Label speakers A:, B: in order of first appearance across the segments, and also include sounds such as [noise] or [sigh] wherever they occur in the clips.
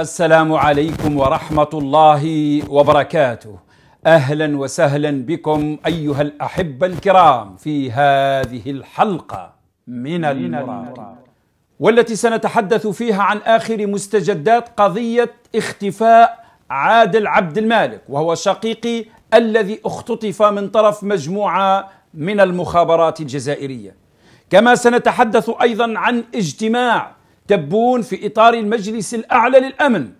A: السلام عليكم ورحمه الله وبركاته اهلا وسهلا بكم ايها الاحبه الكرام في هذه الحلقه من المراد والتي سنتحدث فيها عن اخر مستجدات قضيه اختفاء عادل عبد المالك وهو شقيقي الذي اختطف من طرف مجموعه من المخابرات الجزائريه كما سنتحدث ايضا عن اجتماع تبون في إطار المجلس الأعلى للأمن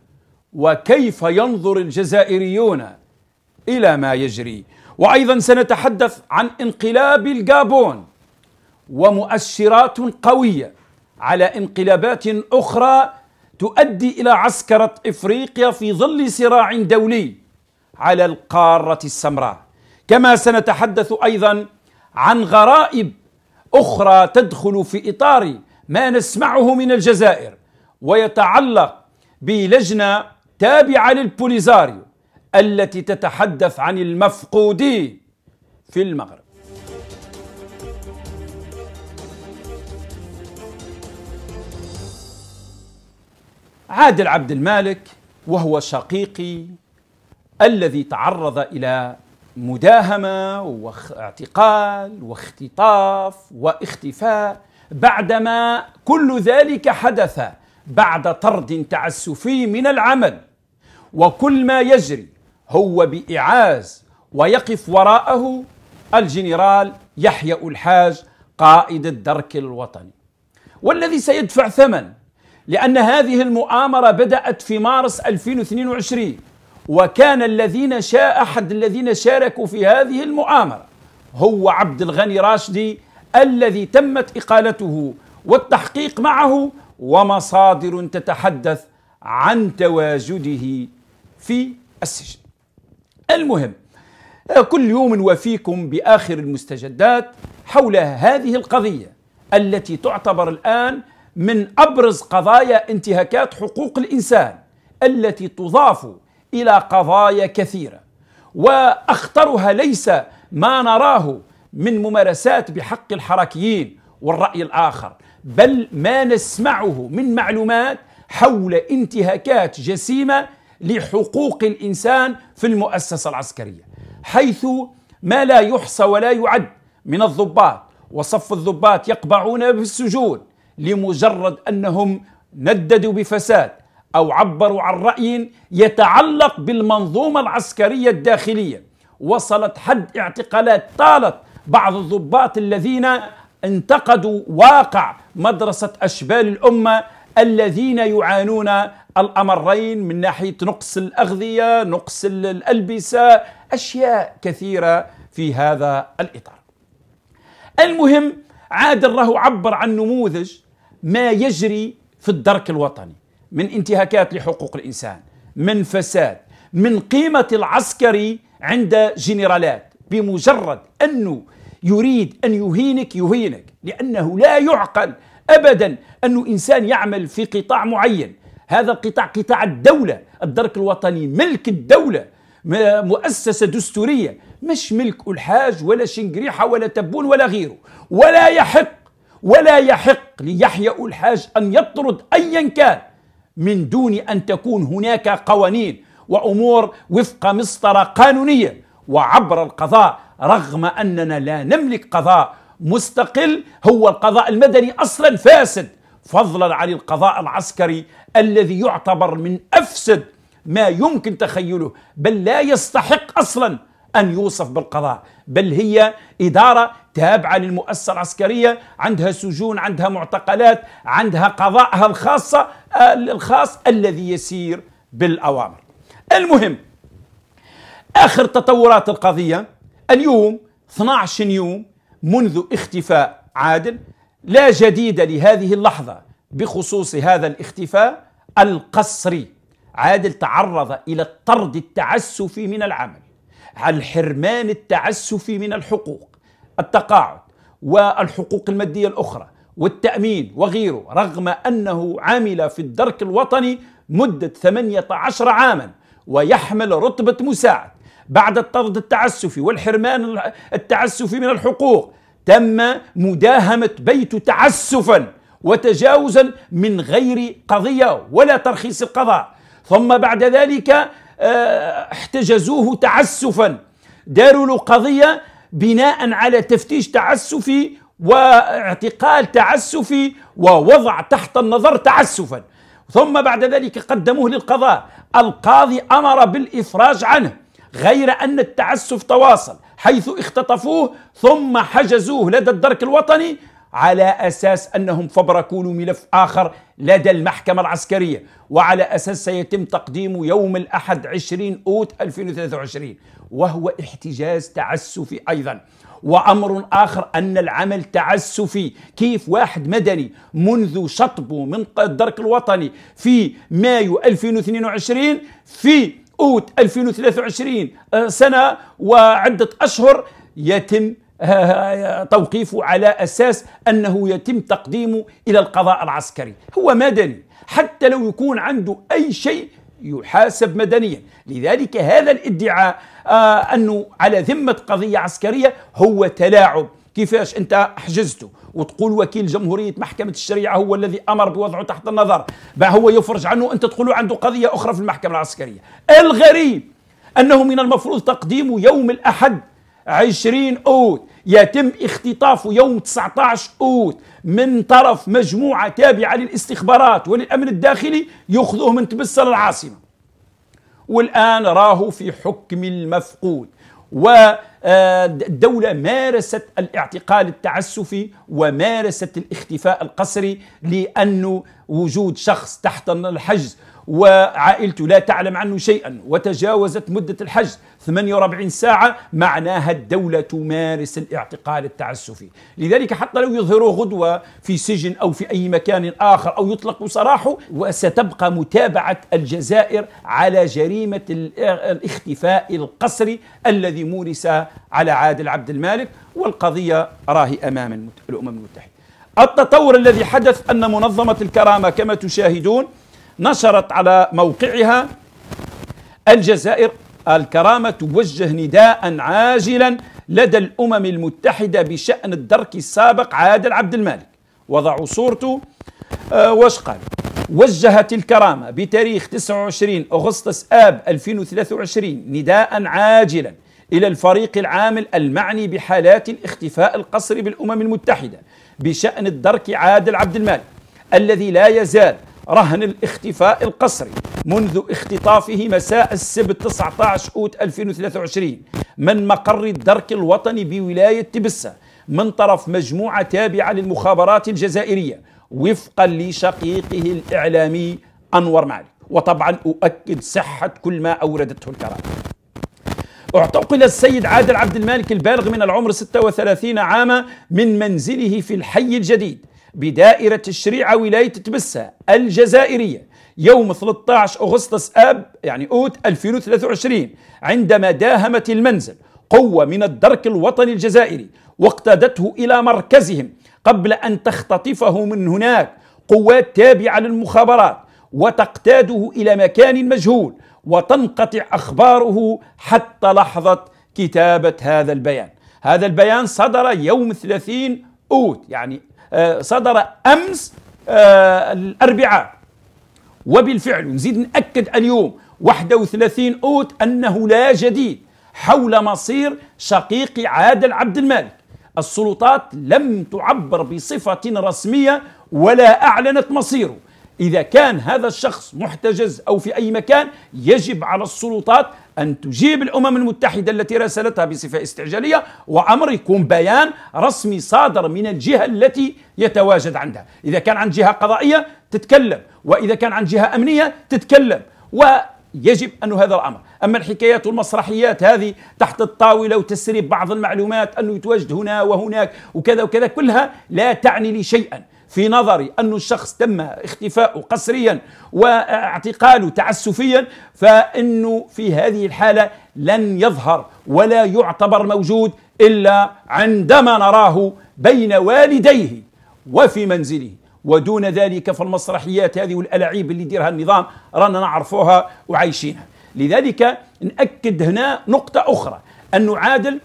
A: وكيف ينظر الجزائريون إلى ما يجري وأيضا سنتحدث عن انقلاب الجابون ومؤشرات قوية على انقلابات أخرى تؤدي إلى عسكرة إفريقيا في ظل صراع دولي على القارة السمراء كما سنتحدث أيضا عن غرائب أخرى تدخل في إطار ما نسمعه من الجزائر ويتعلق بلجنة تابعة للبوليزاريو التي تتحدث عن المفقودين في المغرب عادل عبد المالك وهو شقيقي الذي تعرض الى مداهمه واعتقال واختطاف واختفاء بعدما كل ذلك حدث بعد طرد تعسفي من العمل وكل ما يجري هو بإعاز ويقف وراءه الجنرال يحيى الحاج قائد الدرك الوطني والذي سيدفع ثمن لأن هذه المؤامرة بدأت في مارس 2022 وكان الذين شاء أحد الذين شاركوا في هذه المؤامرة هو عبد الغني راشدي الذي تمت اقالته والتحقيق معه ومصادر تتحدث عن تواجده في السجن. المهم كل يوم وفيكم باخر المستجدات حول هذه القضيه التي تعتبر الان من ابرز قضايا انتهاكات حقوق الانسان التي تضاف الى قضايا كثيره واخطرها ليس ما نراه من ممارسات بحق الحركيين والرأي الآخر بل ما نسمعه من معلومات حول انتهاكات جسيمة لحقوق الإنسان في المؤسسة العسكرية حيث ما لا يحصى ولا يعد من الضباط وصف الضباط يقبعون بالسجون لمجرد أنهم نددوا بفساد أو عبروا عن رأي يتعلق بالمنظومة العسكرية الداخلية وصلت حد اعتقالات طالت بعض الضباط الذين انتقدوا واقع مدرسة أشبال الأمة الذين يعانون الأمرين من ناحية نقص الأغذية نقص الألبسة أشياء كثيرة في هذا الإطار المهم عادل راهو عبر عن نموذج ما يجري في الدرك الوطني من انتهاكات لحقوق الإنسان من فساد من قيمة العسكري عند جنرالات بمجرد أنه يريد أن يهينك يهينك لأنه لا يعقل أبدا أنه إنسان يعمل في قطاع معين هذا القطاع قطاع الدولة الدرك الوطني ملك الدولة مؤسسة دستورية مش ملك الحاج ولا شنقريحة ولا تبون ولا غيره ولا يحق ولا يحق ليحيى الحاج أن يطرد أيا كان من دون أن تكون هناك قوانين وأمور وفق مسطرة قانونية وعبر القضاء رغم أننا لا نملك قضاء مستقل هو القضاء المدني أصلا فاسد فضلا عن القضاء العسكري الذي يعتبر من أفسد ما يمكن تخيله بل لا يستحق أصلا أن يوصف بالقضاء بل هي إدارة تابعة للمؤسسة العسكرية عندها سجون عندها معتقلات عندها قضاءها الخاصة آه، الخاص الذي يسير بالأوامر المهم آخر تطورات القضية اليوم 12 يوم منذ اختفاء عادل لا جديد لهذه اللحظة بخصوص هذا الاختفاء القصري عادل تعرض إلى الطرد التعسفي من العمل الحرمان التعسفي من الحقوق التقاعد والحقوق المادية الأخرى والتأمين وغيره رغم أنه عمل في الدرك الوطني مدة 18 عاما ويحمل رتبة مساعد بعد الطرد التعسفي والحرمان التعسفي من الحقوق تم مداهمة بيته تعسفا وتجاوزا من غير قضية ولا ترخيص القضاء ثم بعد ذلك آه، احتجزوه تعسفا داروا له قضية بناء على تفتيش تعسفي واعتقال تعسفي ووضع تحت النظر تعسفا ثم بعد ذلك قدموه للقضاء القاضي أمر بالإفراج عنه غير أن التعسف تواصل حيث اختطفوه ثم حجزوه لدى الدرك الوطني على أساس أنهم فبركوا له ملف آخر لدى المحكمة العسكرية وعلى أساس سيتم تقديمه يوم الأحد 20 أوت 2023 وهو احتجاز تعسفي أيضا وأمر آخر أن العمل تعسفي كيف واحد مدني منذ شطبه من الدرك الوطني في مايو 2022 في اوت 2023 آه، سنه وعده اشهر يتم آه، آه، توقيفه على اساس انه يتم تقديمه الى القضاء العسكري، هو مدني حتى لو يكون عنده اي شيء يحاسب مدنيا، لذلك هذا الادعاء انه على ذمه قضيه عسكريه هو تلاعب، كيفاش انت حجزته وتقول وكيل جمهوريه محكمه الشريعه هو الذي امر بوضعه تحت النظر بقى هو يفرج عنه انت تقول عنده قضيه اخرى في المحكمه العسكريه الغريب انه من المفروض تقديمه يوم الاحد 20 اوت يتم اختطافه يوم 19 اوت من طرف مجموعه تابعه للاستخبارات وللامن الداخلي ياخذوه من تبسه للعاصمه والان راهو في حكم المفقود و آه، الدولة مارست الاعتقال التعسفي ومارست الاختفاء القسري لأن وجود شخص تحت الحجز وعائلته لا تعلم عنه شيئا وتجاوزت مدة الحج 48 ساعة معناها الدولة تمارس الاعتقال التعسفي لذلك حتى لو يظهروا غدوة في سجن أو في أي مكان آخر أو يطلق سراحه وستبقى متابعة الجزائر على جريمة الاختفاء القسري الذي مورس على عادل عبد المالك والقضية راهي أمام الأمم المتحدة التطور الذي حدث أن منظمة الكرامة كما تشاهدون نشرت على موقعها الجزائر الكرامة توجه نداء عاجلا لدى الأمم المتحدة بشأن الدرك السابق عادل عبد المالك وضعوا صورته آه، واش قال وجهت الكرامة بتاريخ 29 أغسطس آب 2023 نداء عاجلا إلى الفريق العامل المعني بحالات الاختفاء القصري بالأمم المتحدة بشأن الدرك عادل عبد المالك الذي لا يزال رهن الاختفاء القسري منذ اختطافه مساء السبت 19 أوت 2023 من مقر الدرك الوطني بولاية تبسة من طرف مجموعة تابعة للمخابرات الجزائرية وفقا لشقيقه الإعلامي أنور معلي وطبعا أؤكد صحة كل ما أوردته الكرامة اعتقل السيد عادل عبد المالك البالغ من العمر 36 عاما من منزله في الحي الجديد بدائرة تشريع ولاية تبسة الجزائرية يوم 13 أغسطس آب يعني أوت 2023 عندما داهمت المنزل قوة من الدرك الوطني الجزائري واقتادته إلى مركزهم قبل أن تختطفه من هناك قوات تابعة للمخابرات وتقتاده إلى مكان مجهول وتنقطع أخباره حتى لحظة كتابة هذا البيان هذا البيان صدر يوم 30 أوت يعني آه، صدر امس آه، الاربعاء وبالفعل نزيد ناكد اليوم 31 اوت انه لا جديد حول مصير شقيقي عادل عبد المالك السلطات لم تعبر بصفه رسميه ولا اعلنت مصيره إذا كان هذا الشخص محتجز أو في أي مكان يجب على السلطات أن تجيب الأمم المتحدة التي راسلتها بصفة استعجالية وأمر يكون بيان رسمي صادر من الجهة التي يتواجد عندها إذا كان عن جهة قضائية تتكلم وإذا كان عن جهة أمنية تتكلم و يجب أن هذا الأمر أما الحكايات والمسرحيات هذه تحت الطاولة وتسريب بعض المعلومات أنه يتواجد هنا وهناك وكذا وكذا كلها لا تعني لي شيئا في نظري أن الشخص تم اختفاءه قسريا واعتقاله تعسفيا فإنه في هذه الحالة لن يظهر ولا يعتبر موجود إلا عندما نراه بين والديه وفي منزله ودون ذلك فالمسرحيات هذه والألعيب اللي يديرها النظام رانا نعرفوها وعايشينها لذلك نأكد هنا نقطة أخرى أن عادل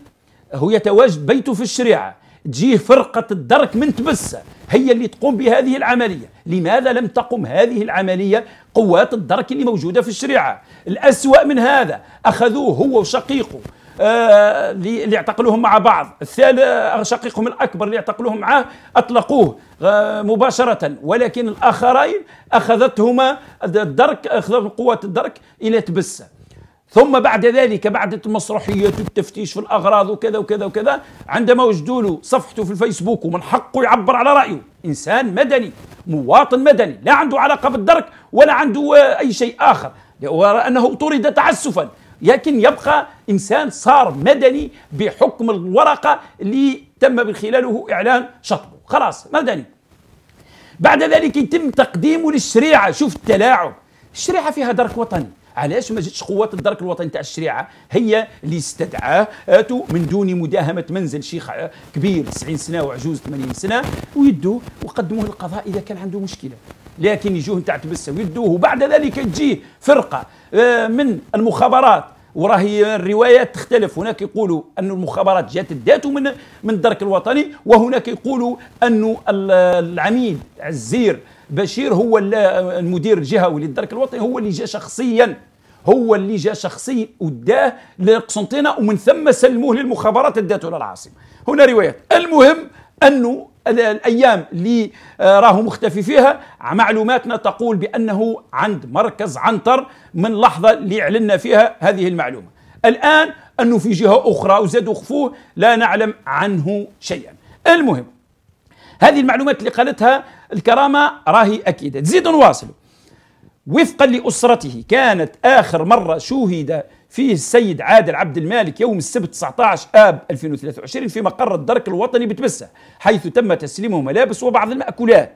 A: هو يتواجد بيته في الشريعة تجيه فرقة الدرك من تبسة هي اللي تقوم بهذه العملية لماذا لم تقم هذه العملية قوات الدرك اللي موجودة في الشريعة الأسوأ من هذا أخذوه هو وشقيقه آه اللي اعتقلوهم مع بعض الثالث آه، شقيقهم الأكبر اللي اعتقلوهم معاه أطلقوه آه مباشرة ولكن الآخرين أخذتهما الدرك أخذت قوات الدرك إلى تبسة ثم بعد ذلك بعد المسرحيات التفتيش في الاغراض وكذا وكذا وكذا عندما وجدوا له صفحته في الفيسبوك ومن حقه يعبر على رايه انسان مدني مواطن مدني لا عنده علاقه بالدرك ولا عنده اي شيء اخر وانه طرد تعسفا لكن يبقى انسان صار مدني بحكم الورقه اللي تم من خلاله اعلان شطبه خلاص مدني بعد ذلك يتم تقديمه للشريعه شوف التلاعب الشريعه فيها درك وطني علاش ما جاتش قوات الدرك الوطني تاع الشريعه هي اللي استدعاته من دون مداهمه منزل شيخ كبير 90 سنه وعجوز 80 سنه ويدو وقدموه للقضاء اذا كان عنده مشكله لكن يجوه نتاع تبسه ويدوه وبعد ذلك تجيه فرقه آه، من المخابرات وراهي الروايات تختلف هناك يقولوا أن المخابرات جات داته من من الدرك الوطني وهناك يقولوا أن العميد عزير بشير هو المدير الجهوي للدرك الوطني هو اللي جاء شخصيا هو اللي جاء شخصي وداه لقسنطينه ومن ثم سلموه للمخابرات اداته للعاصمه هنا روايات المهم انه الايام اللي آه، راهو مختفي فيها معلوماتنا تقول بانه عند مركز عنتر من لحظه اللي اعلنا فيها هذه المعلومه الان انه في جهه اخرى وزادوا خفوه لا نعلم عنه شيئا المهم هذه المعلومات اللي قالتها الكرامه راهي اكيده تزيد نواصل وفقا لاسرته كانت اخر مره شوهد فيه السيد عادل عبد المالك يوم السبت 19 اب 2023 في مقر الدرك الوطني بتبسه حيث تم تسليمه ملابس وبعض الماكولات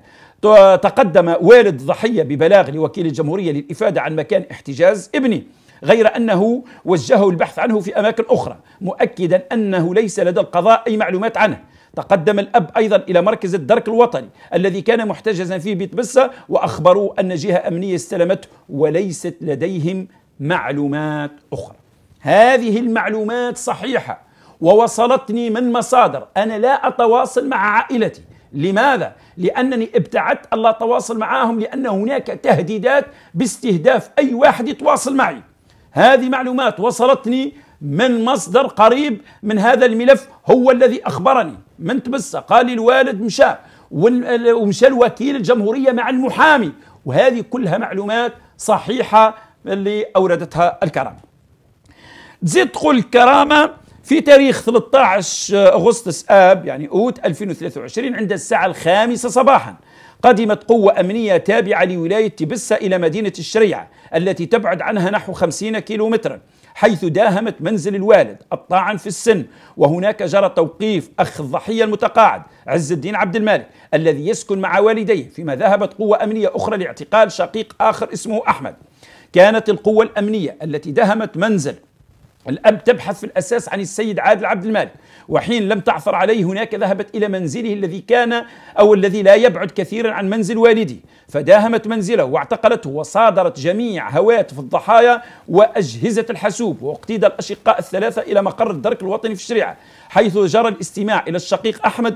A: تقدم والد ضحيه ببلاغ لوكيل الجمهوريه للافاده عن مكان احتجاز ابنه غير انه وجهه البحث عنه في اماكن اخرى مؤكدا انه ليس لدى القضاء اي معلومات عنه تقدم الأب أيضا إلى مركز الدرك الوطني الذي كان محتجزا فيه بيت بسة وأخبروه أن جهة أمنية استلمته وليست لديهم معلومات أخرى هذه المعلومات صحيحة ووصلتني من مصادر أنا لا أتواصل مع عائلتي لماذا؟ لأنني ابتعدت ألا أتواصل معهم لأن هناك تهديدات باستهداف أي واحد يتواصل معي هذه معلومات وصلتني من مصدر قريب من هذا الملف هو الذي أخبرني من تبسة قال الوالد مشى ومشى الوكيل الجمهورية مع المحامي وهذه كلها معلومات صحيحة اللي أوردتها الكرامة تزيد تقول الكرامة في تاريخ 13 أغسطس آب يعني أوت 2023 عند الساعة الخامسة صباحاً قدمت قوة أمنية تابعة لولاية تبسة إلى مدينة الشريعة التي تبعد عنها نحو 50 كيلومترا حيث داهمت منزل الوالد الطاعن في السن وهناك جرى توقيف أخ الضحية المتقاعد عز الدين عبد المالك الذي يسكن مع والديه فيما ذهبت قوة أمنية أخرى لاعتقال شقيق آخر اسمه أحمد كانت القوة الأمنية التي دهمت منزل الأب تبحث في الأساس عن السيد عادل عبد المالك وحين لم تعثر عليه هناك ذهبت إلى منزله الذي كان أو الذي لا يبعد كثيرا عن منزل والده فداهمت منزله واعتقلته وصادرت جميع هواتف الضحايا وأجهزة الحاسوب واقتيد الأشقاء الثلاثة إلى مقر الدرك الوطني في الشريعة حيث جرى الاستماع إلى الشقيق أحمد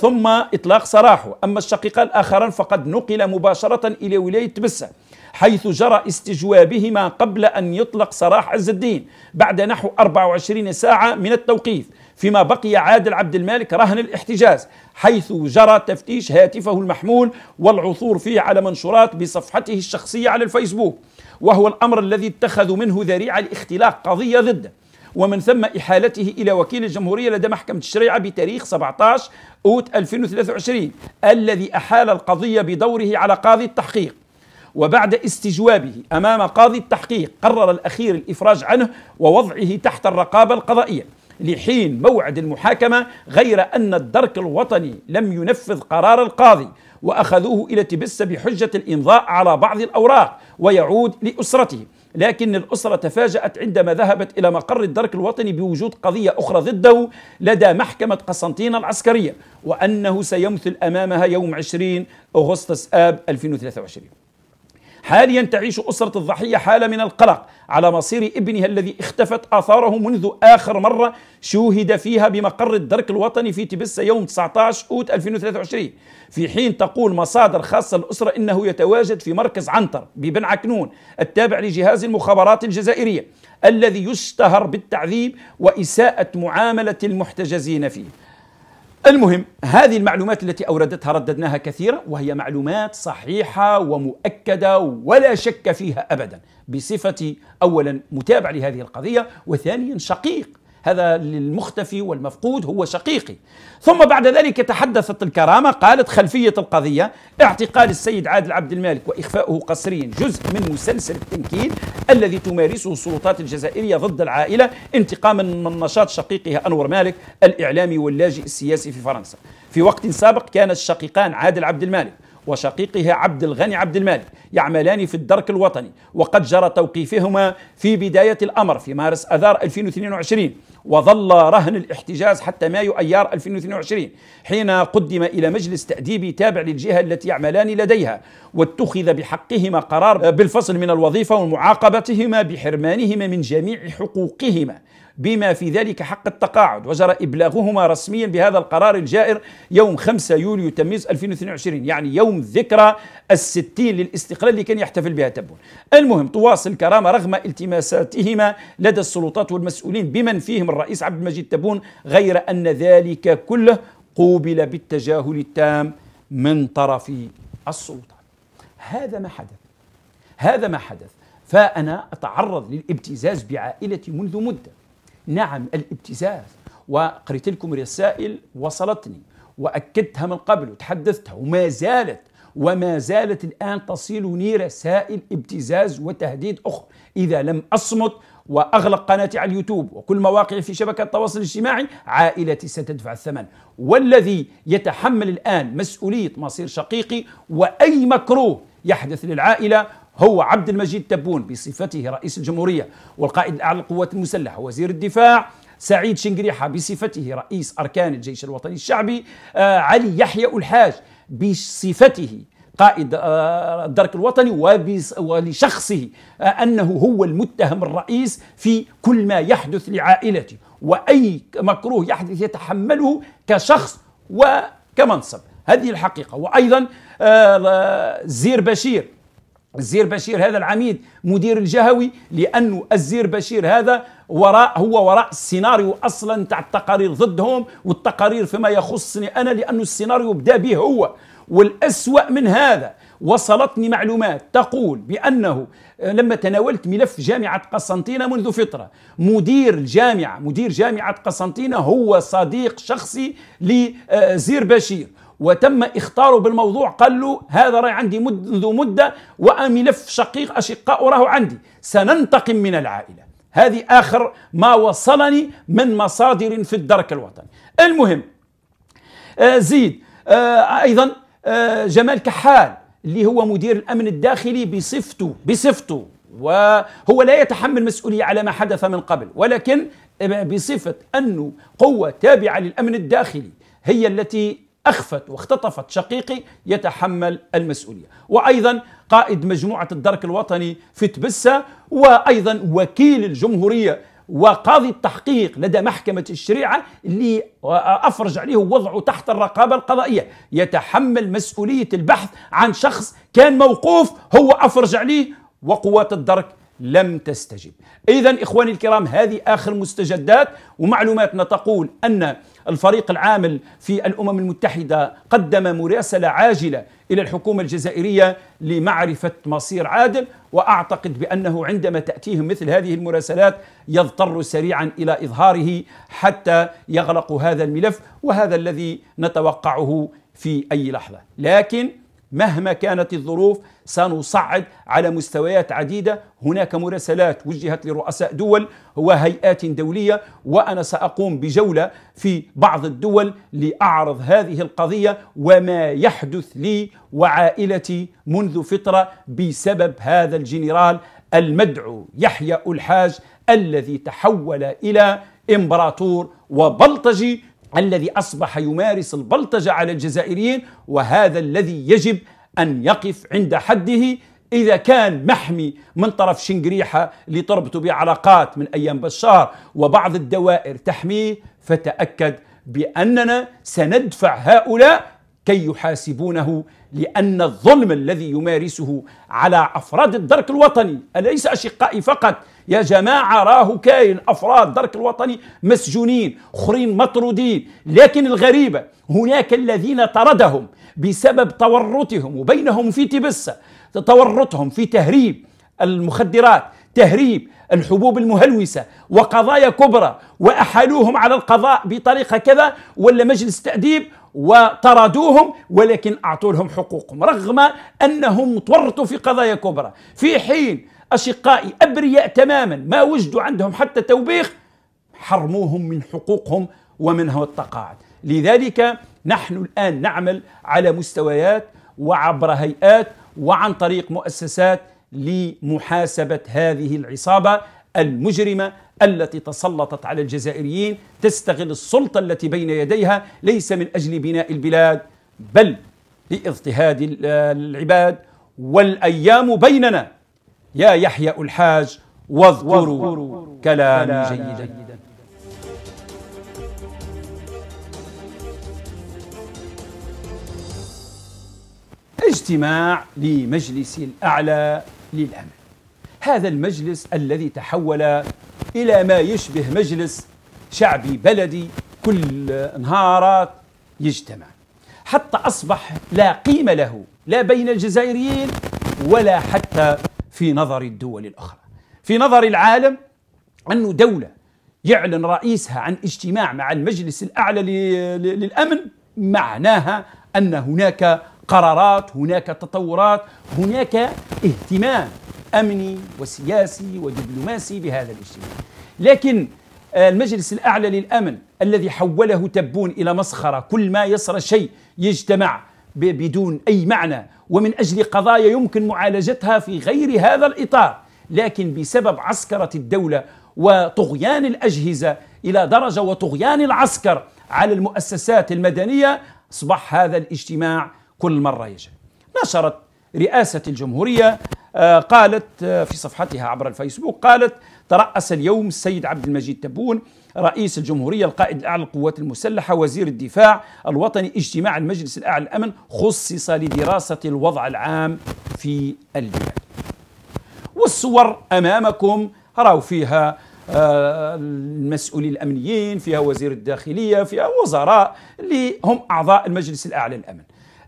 A: ثم إطلاق سراحه أما الشقيقان الآخران فقد نقل مباشرة إلى ولاية تبسة حيث جرى استجوابهما قبل أن يطلق سراح عز الدين بعد نحو 24 ساعة من التوقيف فيما بقي عادل عبد المالك رهن الاحتجاز حيث جرى تفتيش هاتفه المحمول والعثور فيه على منشورات بصفحته الشخصية على الفيسبوك وهو الأمر الذي اتخذوا منه ذريعة لاختلاق قضية ضده ومن ثم إحالته إلى وكيل الجمهورية لدى محكمة الشريعة بتاريخ 17 أوت 2023 الذي أحال القضية بدوره على قاضي التحقيق وبعد استجوابه أمام قاضي التحقيق قرر الأخير الإفراج عنه ووضعه تحت الرقابة القضائية لحين موعد المحاكمة غير أن الدرك الوطني لم ينفذ قرار القاضي وأخذوه إلى تبس بحجة الإمضاء على بعض الأوراق ويعود لأسرته لكن الأسرة تفاجأت عندما ذهبت إلى مقر الدرك الوطني بوجود قضية أخرى ضده لدى محكمة قسنطينة العسكرية وأنه سيمثل أمامها يوم 20 أغسطس آب 2023 حاليا تعيش أسرة الضحية حالة من القلق على مصير ابنها الذي اختفت آثاره منذ آخر مرة شوهد فيها بمقر الدرك الوطني في تبسة يوم 19 أوت 2023 في حين تقول مصادر خاصة الأسرة إنه يتواجد في مركز عنتر ببن عكنون التابع لجهاز المخابرات الجزائرية الذي يشتهر بالتعذيب وإساءة معاملة المحتجزين فيه المهم هذه المعلومات التي أوردتها رددناها كثيرا وهي معلومات صحيحة ومؤكدة ولا شك فيها أبدا بصفة أولا متابع لهذه القضية وثانيا شقيق هذا المختفي والمفقود هو شقيقي ثم بعد ذلك تحدثت الكرامة قالت خلفية القضية اعتقال السيد عادل عبد المالك وإخفاؤه قسريا جزء من مسلسل التنكيل الذي تمارسه السلطات الجزائرية ضد العائلة انتقاما من نشاط شقيقها أنور مالك الإعلامي واللاجئ السياسي في فرنسا في وقت سابق كان الشقيقان عادل عبد المالك وشقيقه عبد الغني عبد المالك يعملان في الدرك الوطني وقد جرى توقيفهما في بداية الأمر في مارس أذار 2022 وظل رهن الاحتجاز حتى مايو أيار 2022 حين قدم إلى مجلس تأديبي تابع للجهة التي يعملان لديها واتخذ بحقهما قرار بالفصل من الوظيفة ومعاقبتهما بحرمانهما من جميع حقوقهما بما في ذلك حق التقاعد وجرى إبلاغهما رسميا بهذا القرار الجائر يوم 5 يوليو تميز 2022 يعني يوم ذكرى الستين للاستقلال اللي كان يحتفل بها تبون المهم تواصل الكرامة رغم التماساتهما لدى السلطات والمسؤولين بمن فيهم الرئيس عبد المجيد تبون غير أن ذلك كله قوبل بالتجاهل التام من طرف السلطات هذا ما حدث هذا ما حدث فأنا أتعرض للابتزاز بعائلتي منذ مدة نعم الابتزاز وقريت لكم رسائل وصلتني واكدتها من قبل وتحدثتها وما زالت وما زالت الان تصلني رسائل ابتزاز وتهديد اخرى اذا لم اصمت واغلق قناتي على اليوتيوب وكل مواقعي في شبكه التواصل الاجتماعي عائلتي ستدفع الثمن والذي يتحمل الان مسؤوليه مصير شقيقي واي مكروه يحدث للعائله هو عبد المجيد تبون بصفته رئيس الجمهورية والقائد الأعلى للقوات المسلحة وزير الدفاع سعيد شنقريحة بصفته رئيس أركان الجيش الوطني الشعبي آه علي يحيى الحاج بصفته قائد آه الدرك الوطني ولشخصه آه أنه هو المتهم الرئيس في كل ما يحدث لعائلته وأي مكروه يحدث يتحمله كشخص وكمنصب هذه الحقيقة وأيضا آه، زير بشير الزير بشير هذا العميد مدير الجهوي لأنه الزير بشير هذا وراء هو وراء السيناريو أصلا تاع التقارير ضدهم والتقارير فيما يخصني أنا لأنه السيناريو بدا به هو والأسوأ من هذا وصلتني معلومات تقول بأنه آه، لما تناولت ملف جامعة قسنطينة منذ فترة مدير الجامعة مدير جامعة قسنطينة هو صديق شخصي لزير بشير وتم اختاره بالموضوع قال له هذا راي عندي منذ مدة وملف شقيق أشقاء راه عندي سننتقم من العائلة هذه آخر ما وصلني من مصادر في الدرك الوطني المهم آه زيد آه أيضا آه جمال كحال اللي هو مدير الأمن الداخلي بصفته بصفته وهو لا يتحمل مسؤولية على ما حدث من قبل ولكن آه، بصفة أنه قوة تابعة للأمن الداخلي هي التي أخفت واختطفت شقيقي يتحمل المسؤولية وأيضا قائد مجموعة الدرك الوطني في تبسة وأيضا وكيل الجمهورية وقاضي التحقيق لدى محكمة الشريعة اللي أفرج عليه وضعه تحت الرقابة القضائية يتحمل مسؤولية البحث عن شخص كان موقوف هو أفرج عليه وقوات الدرك لم تستجب إذا إخواني الكرام هذه آخر مستجدات ومعلوماتنا تقول أن الفريق العامل في الأمم المتحدة قدم مراسلة عاجلة إلى الحكومة الجزائرية لمعرفة مصير عادل وأعتقد بأنه عندما تأتيهم مثل هذه المراسلات يضطر سريعا إلى إظهاره حتى يغلق هذا الملف وهذا الذي نتوقعه في أي لحظة لكن مهما كانت الظروف سنصعد على مستويات عديدة هناك مراسلات وجهت لرؤساء دول وهيئات دولية وأنا سأقوم بجولة في بعض الدول لأعرض هذه القضية وما يحدث لي وعائلتي منذ فترة بسبب هذا الجنرال المدعو يحيى الحاج الذي تحول إلى إمبراطور وبلطجي الذي اصبح يمارس البلطجه على الجزائريين وهذا الذي يجب ان يقف عند حده إذا كان محمي من طرف شنقريحة اللي تربطه بعلاقات من أيام بشار وبعض الدوائر تحميه فتأكد بأننا سندفع هؤلاء كي يحاسبونه لأن الظلم الذي يمارسه على أفراد الدرك الوطني أليس أشقائي فقط يا جماعة راه كاين أفراد الدرك الوطني مسجونين أخرين مطرودين لكن الغريبة هناك الذين طردهم بسبب تورطهم وبينهم في تبسة تورطهم في تهريب المخدرات تهريب الحبوب المهلوسة وقضايا كبرى وأحالوهم على القضاء بطريقة كذا ولا مجلس تأديب وطردوهم ولكن أعطوا لهم حقوقهم رغم أنهم تورطوا في قضايا كبرى في حين أشقائي أبرياء تماما ما وجدوا عندهم حتى توبيخ حرموهم من حقوقهم ومن هو التقاعد لذلك نحن الآن نعمل على مستويات وعبر هيئات وعن طريق مؤسسات لمحاسبة هذه العصابة المجرمة التي تسلطت على الجزائريين تستغل السلطة التي بين يديها ليس من أجل بناء البلاد بل لاضطهاد العباد والأيام بيننا يا يحيى الحاج واذكروا كلامي جيدا اجتماع لمجلس الأعلى للأمام هذا المجلس الذي تحول إلى ما يشبه مجلس شعبي بلدي كل نهارات يجتمع حتى أصبح لا قيمة له لا بين الجزائريين ولا حتى في نظر الدول الأخرى في نظر العالم أنه دولة يعلن رئيسها عن اجتماع مع المجلس الأعلى للأمن معناها أن هناك قرارات هناك تطورات هناك اهتمام أمني وسياسي ودبلوماسي بهذا الاجتماع لكن المجلس الأعلى للأمن الذي حوله تبون إلى مسخرة كل ما يصر شيء يجتمع بدون أي معنى ومن أجل قضايا يمكن معالجتها في غير هذا الإطار لكن بسبب عسكرة الدولة وطغيان الأجهزة إلى درجة وطغيان العسكر على المؤسسات المدنية أصبح هذا الاجتماع كل مرة يجي نشرت رئاسة الجمهورية آه، قالت آه، في صفحتها عبر الفيسبوك قالت ترأس اليوم السيد عبد المجيد تبون رئيس الجمهورية القائد الأعلى للقوات المسلحة وزير الدفاع الوطني اجتماع المجلس الأعلى للأمن خصص لدراسة الوضع العام في البلاد والصور أمامكم راو فيها آه، المسؤولين الأمنيين فيها وزير الداخلية فيها وزراء اللي هم أعضاء المجلس الأعلى للأمن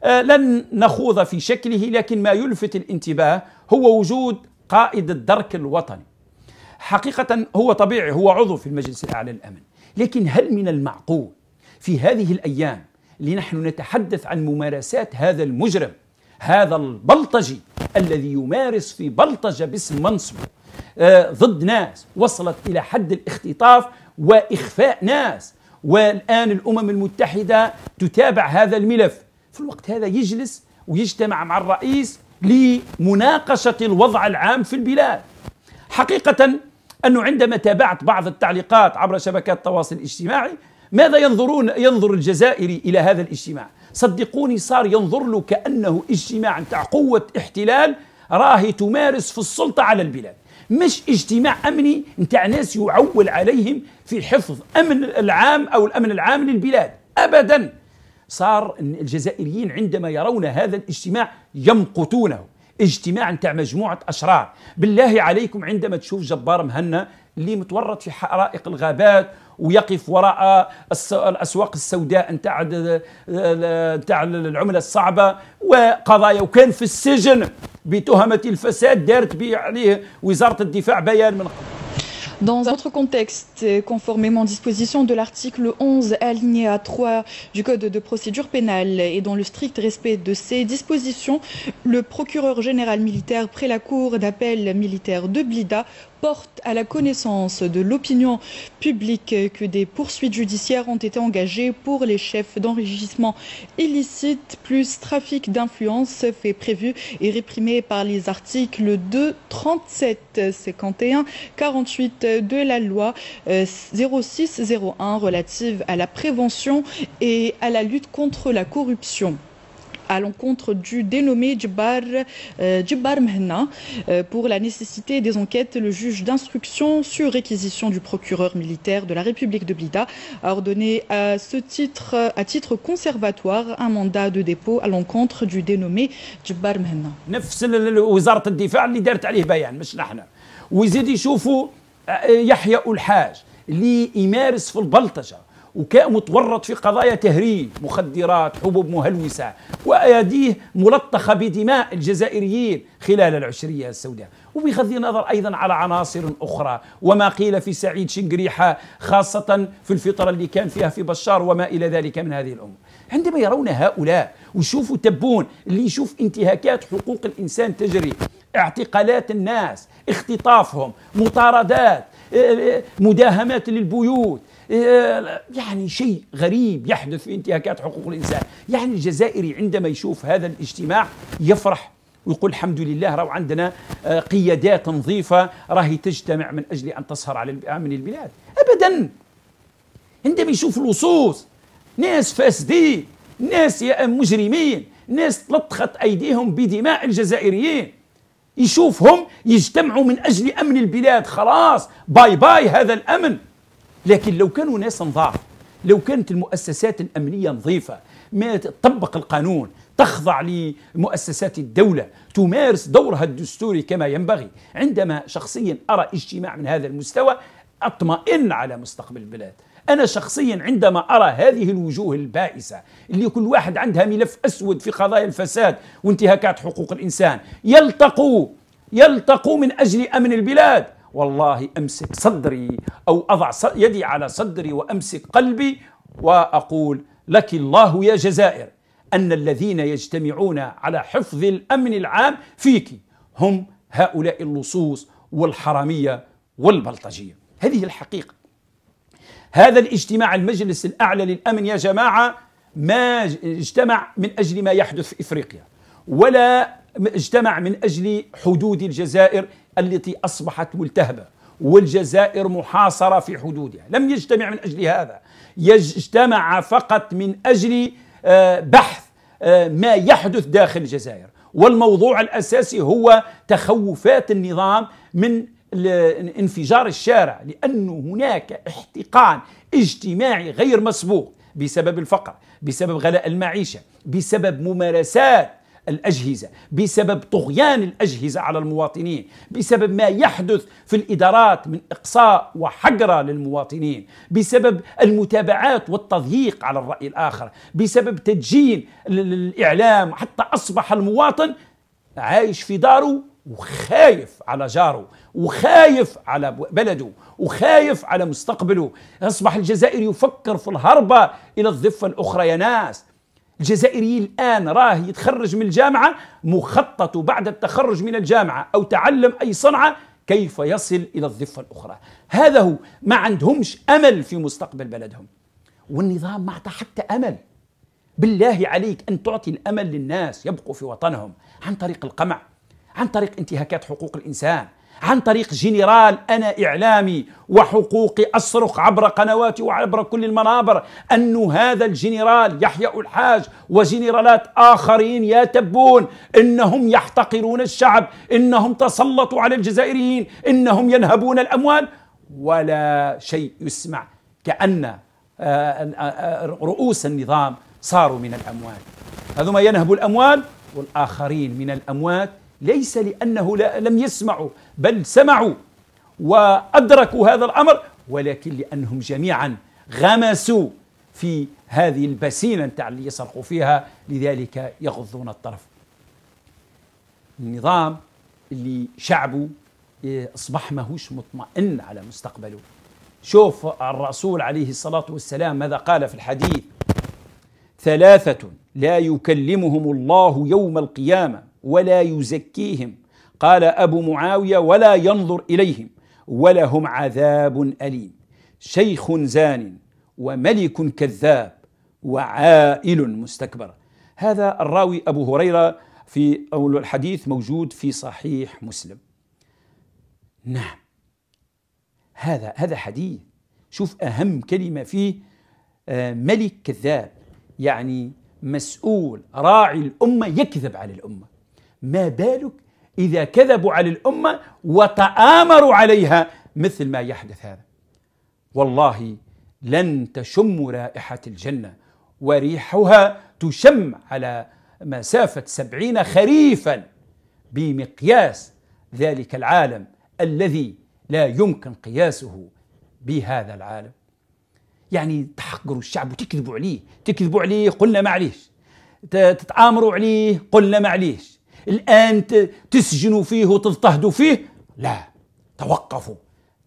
A: آه، لن نخوض في شكله لكن ما يلفت الانتباه هو وجود قائد الدرك الوطني حقيقة هو طبيعي هو عضو في المجلس الأعلى للأمن لكن هل من المعقول في هذه الأيام لنحن نتحدث عن ممارسات هذا المجرم هذا البلطجي الذي يمارس في بلطجة باسم منصبه آه، ضد ناس وصلت إلى حد الاختطاف وإخفاء ناس والآن الأمم المتحدة تتابع هذا الملف في الوقت هذا يجلس ويجتمع مع الرئيس لمناقشة الوضع العام في البلاد حقيقة أنه عندما تابعت بعض التعليقات عبر شبكات التواصل الاجتماعي ماذا ينظرون ينظر الجزائري إلى هذا الاجتماع صدقوني صار ينظر له كأنه اجتماع تاع قوة احتلال راهي تمارس في السلطة على البلاد مش اجتماع أمني نتاع ناس يعول عليهم في حفظ أمن العام أو الأمن العام للبلاد أبداً صار الجزائريين عندما يرون هذا الاجتماع يمقتونه اجتماع نتاع مجموعة أشرار بالله عليكم عندما تشوف جبار مهنا اللي متورط في حرائق الغابات ويقف وراء الأسواق السوداء نتاع نتاع العملة الصعبة وقضايا وكان في السجن بتهمة الفساد دارت به عليه وزارة الدفاع بيان من قبل
B: Dans un autre contexte, conformément aux dispositions de l'article 11 alinéa 3 du Code de procédure pénale et dans le strict respect de ces dispositions, le procureur général militaire près la cour d'appel militaire de Blida porte à la connaissance de l'opinion publique que des poursuites judiciaires ont été engagées pour les chefs d'enrichissement illicite plus trafic d'influence fait prévu et réprimé par les articles 2, 37, 51, 48 de la loi 0601 euh, relative à la prévention et à la lutte contre la corruption à l'encontre du dénommé Djibar, euh, euh, pour la nécessité des enquêtes. Le juge d'instruction, sur réquisition du procureur militaire de la République de Blida, a ordonné à ce titre, à titre conservatoire, un mandat de dépôt à l'encontre du dénommé Djibar Mhna.
A: وكان متورط في قضايا تهريب مخدرات حبوب مهلوسة وأيديه ملطخة بدماء الجزائريين خلال العشرية السوداء وبغض النظر أيضا على عناصر أخرى وما قيل في سعيد شنقريحة خاصة في الفترة اللي كان فيها في بشار وما إلى ذلك من هذه الأمور عندما يرون هؤلاء ويشوفوا تبون اللي يشوف انتهاكات حقوق الإنسان تجري اعتقالات الناس اختطافهم مطاردات آه، آه، مداهمات للبيوت آه، يعني شيء غريب يحدث في انتهاكات حقوق الإنسان يعني الجزائري عندما يشوف هذا الاجتماع يفرح ويقول الحمد لله راهو عندنا آه، قيادات نظيفة راهي تجتمع من أجل أن تسهر على أمن البلاد أبدا عندما يشوف اللصوص ناس فاسدين ناس مجرمين ناس لطخت أيديهم بدماء الجزائريين يشوفهم يجتمعوا من أجل أمن البلاد خلاص باي باي هذا الأمن لكن لو كانوا ناس نظاف لو كانت المؤسسات الأمنية نظيفة ما تطبق القانون تخضع لمؤسسات الدولة تمارس دورها الدستوري كما ينبغي عندما شخصيا أرى اجتماع من هذا المستوى أطمئن على مستقبل البلاد أنا شخصيا عندما أرى هذه الوجوه البائسة اللي كل واحد عندها ملف أسود في قضايا الفساد وانتهاكات حقوق الإنسان يلتقوا يلتقوا من أجل أمن البلاد والله أمسك صدري أو أضع يدي على صدري وأمسك قلبي وأقول لك الله يا جزائر أن الذين يجتمعون على حفظ الأمن العام فيك هم هؤلاء اللصوص والحرامية والبلطجية هذه الحقيقة هذا الاجتماع المجلس الأعلى للأمن يا جماعة ما اجتمع من أجل ما يحدث في إفريقيا ولا اجتمع من أجل حدود الجزائر التي أصبحت ملتهبة والجزائر محاصرة في حدودها لم يجتمع من أجل هذا اجتمع فقط من أجل آه، بحث آه، ما يحدث داخل الجزائر والموضوع الأساسي هو تخوفات النظام من انفجار الشارع لأن هناك احتقان اجتماعي غير مسبوق بسبب الفقر بسبب غلاء المعيشة بسبب ممارسات الأجهزة بسبب طغيان الأجهزة على المواطنين بسبب ما يحدث في الإدارات من إقصاء وحقرة للمواطنين بسبب المتابعات والتضييق على الرأي الآخر بسبب تدجين الإعلام حتى أصبح المواطن عايش في داره وخايف على جاره وخايف على بلده وخايف على مستقبله أصبح الجزائر يفكر في الهربة إلى الضفة الأخرى يا ناس الجزائري الآن راه يتخرج من الجامعة مخطط بعد التخرج من الجامعة أو تعلم أي صنعة كيف يصل إلى الضفة الأخرى هذا هو ما عندهمش أمل في مستقبل بلدهم والنظام ما أعطى حتى أمل بالله عليك أن تعطي الأمل للناس يبقوا في وطنهم عن طريق القمع عن طريق انتهاكات حقوق الإنسان عن طريق جنرال أنا إعلامي وحقوقي أصرخ عبر قنواتي وعبر كل المنابر أن هذا الجنرال يحيى الحاج وجنرالات آخرين يتبون إنهم يحتقرون الشعب إنهم تسلطوا على الجزائريين إنهم ينهبون الأموال ولا شيء يسمع كأن آه، آه، آه، رؤوس النظام صاروا من الأموال هذوما ينهبوا الأموال والآخرين من الأموات ليس لأنه لا لم يسمعوا بل سمعوا وأدركوا هذا الأمر ولكن لأنهم جميعا غمسوا في هذه البسينة نتاع اللي يسرقوا فيها لذلك يغضون الطرف النظام اللي شعبه آه، أصبح ماهوش مطمئن على مستقبله شوف الرسول عليه الصلاة والسلام ماذا قال في الحديث ثلاثة لا يكلمهم الله يوم القيامة ولا يزكيهم قال ابو معاويه ولا ينظر اليهم ولهم عذاب اليم شيخ زان وملك كذاب وعائل مستكبر هذا الراوي ابو هريره في اول الحديث موجود في صحيح مسلم نعم هذا هذا حديث شوف أهم كلمة فيه آه، ملك كذاب يعني مسؤول راعي الأمة يكذب على الأمة ما بالك إذا كذبوا على الأمة وتآمروا عليها مثل ما يحدث هذا والله لن تشم رائحة الجنة وريحها تشم على مسافة سبعين خريفا بمقياس ذلك العالم الذي لا يمكن قياسه بهذا العالم يعني تحقروا الشعب وتكذبوا عليه تكذبوا عليه قلنا معليش تتآمروا عليه قلنا معليش الآن تسجنوا فيه وتضطهدوا فيه لا توقفوا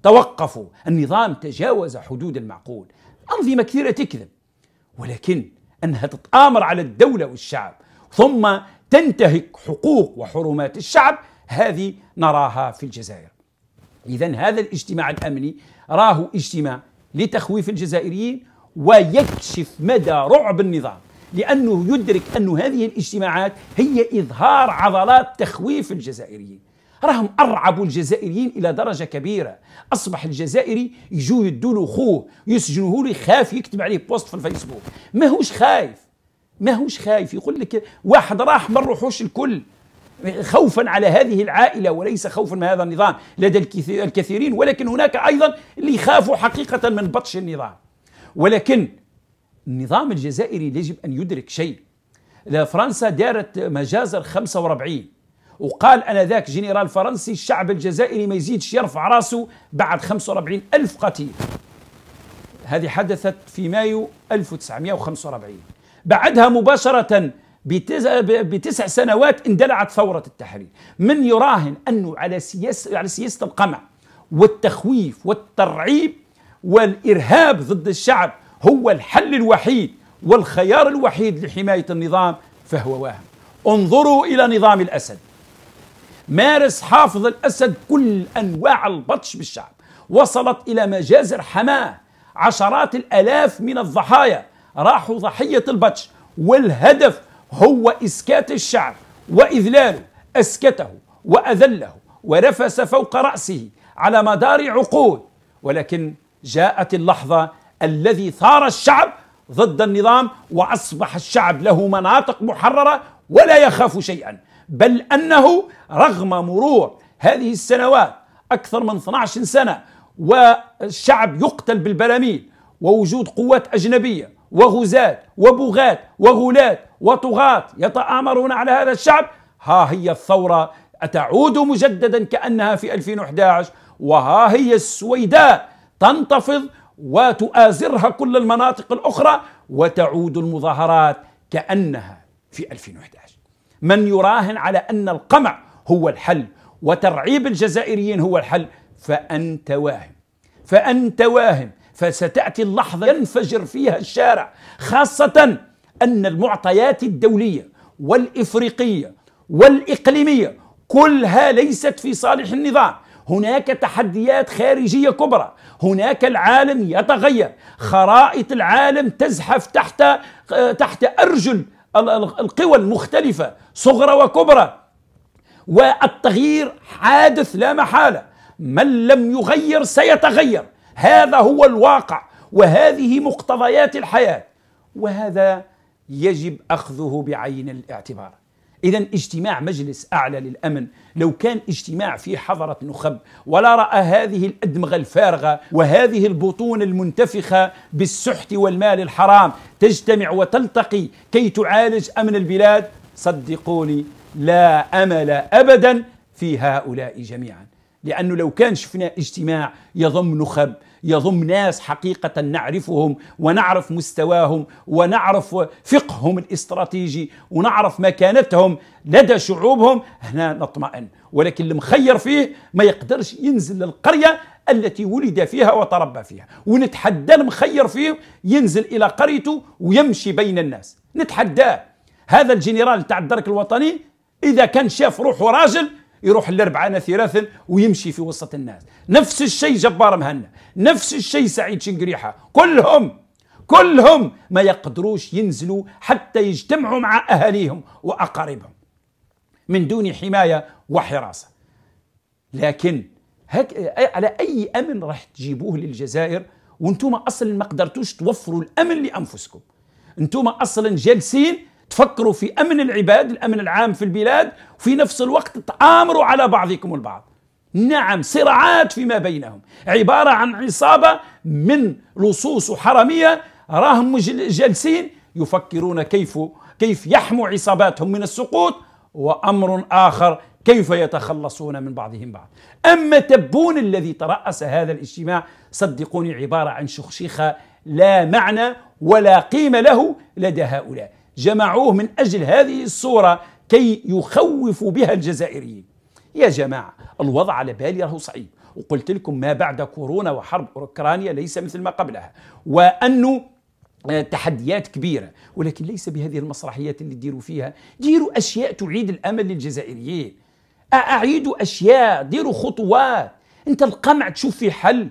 A: توقفوا النظام تجاوز حدود المعقول أنظمة كثيرة تكذب ولكن أنها تتآمر على الدولة والشعب ثم تنتهك حقوق وحرمات الشعب هذه نراها في الجزائر إذا هذا الاجتماع الأمني راه اجتماع لتخويف الجزائريين ويكشف مدى رعب النظام لأنه يدرك أن هذه الاجتماعات هي إظهار عضلات تخويف الجزائريين راهم أرعبوا الجزائريين إلى درجة كبيرة أصبح الجزائري يجوا يدوا خوه يسجنوه له يكتب عليه بوست في الفيسبوك ما هوش خايف ما هوش خايف يقول لك واحد راح ما نروحوش الكل خوفا على هذه العائلة وليس خوفا من هذا النظام لدى الكثيرين ولكن هناك أيضا اللي يخافوا حقيقة من بطش النظام ولكن النظام الجزائري يجب أن يدرك شيء فرنسا دارت مجازر 45 وقال أنا ذاك جنرال فرنسي الشعب الجزائري ما يزيدش يرفع راسه بعد 45 ألف قتيل هذه حدثت في مايو 1945 بعدها مباشرة بتسع, بتسع سنوات اندلعت ثورة التحرير من يراهن أنه على سياسة, على سياسة القمع والتخويف والترعيب والإرهاب ضد الشعب هو الحل الوحيد والخيار الوحيد لحماية النظام فهو واهم انظروا إلى نظام الأسد مارس حافظ الأسد كل أنواع البطش بالشعب وصلت إلى مجازر حماه عشرات الآلاف من الضحايا راحوا ضحية البطش والهدف هو إسكات الشعب وإذلاله أسكته وأذله ورفس فوق رأسه على مدار عقود ولكن جاءت اللحظة الذي ثار الشعب ضد النظام واصبح الشعب له مناطق محرره ولا يخاف شيئا بل انه رغم مرور هذه السنوات اكثر من 12 سنه والشعب يقتل بالبراميل ووجود قوات اجنبيه وغزاة وبغاة وغلاة وطغاة يتآمرون على هذا الشعب ها هي الثورة أتعود مجددا كأنها في 2011 وها هي السويداء تنتفض وتؤازرها كل المناطق الأخرى وتعود المظاهرات كأنها في 2011 من يراهن على أن القمع هو الحل وترعيب الجزائريين هو الحل فأنت واهم فأنت واهم فستأتي اللحظة ينفجر فيها الشارع خاصة أن المعطيات الدولية والإفريقية والإقليمية كلها ليست في صالح النظام هناك تحديات خارجية كبرى هناك العالم يتغير خرائط العالم تزحف تحت آه، تحت أرجل القوى المختلفة صغرى وكبرى والتغيير حادث لا محالة من لم يغير سيتغير هذا هو الواقع وهذه مقتضيات الحياة وهذا يجب أخذه بعين الاعتبار إذا اجتماع مجلس أعلى للأمن لو كان اجتماع في حضرة نخب ولا رأى هذه الأدمغة الفارغة وهذه البطون المنتفخة بالسحت والمال الحرام تجتمع وتلتقي كي تعالج أمن البلاد صدقوني لا أمل أبدا في هؤلاء جميعا لأنه لو كان شفنا اجتماع يضم نخب يضم ناس حقيقة نعرفهم ونعرف مستواهم ونعرف فقههم الاستراتيجي ونعرف مكانتهم لدى شعوبهم هنا نطمئن ولكن المخير فيه ما يقدرش ينزل للقرية التي ولد فيها وتربى فيها ونتحدى المخير فيه ينزل إلى قريته ويمشي بين الناس نتحداه هذا الجنرال تاع الدرك الوطني إذا كان شاف روحه راجل يروح الأربعة ثلاثا ويمشي في وسط الناس نفس الشيء جبار مهنا نفس الشيء سعيد شنقريحة كلهم كلهم ما يقدروش ينزلوا حتى يجتمعوا مع أهاليهم وأقاربهم من دون حماية وحراسة لكن هك... على أي أمن راح تجيبوه للجزائر وانتم أصلا ما قدرتوش توفروا الأمن لأنفسكم انتم أصلا جالسين تفكروا في أمن العباد الأمن العام في البلاد وفي نفس الوقت تآمروا على بعضكم البعض نعم صراعات فيما بينهم عبارة عن عصابة من لصوص وحرامية راهم جالسين يفكرون كيف كيف يحموا عصاباتهم من السقوط وأمر آخر كيف يتخلصون من بعضهم بعض أما تبون الذي ترأس هذا الاجتماع صدقوني عبارة عن شخشيخه لا معنى ولا قيمة له لدى هؤلاء جمعوه من أجل هذه الصورة كي يخوفوا بها الجزائريين يا جماعة الوضع على بالي راهو صعيب وقلت لكم ما بعد كورونا وحرب أوكرانيا ليس مثل ما قبلها وأنه آه، تحديات كبيرة ولكن ليس بهذه المسرحيات اللي ديروا فيها ديروا أشياء تعيد الأمل للجزائريين أعيدوا أشياء ديروا خطوات أنت القمع تشوف فيه حل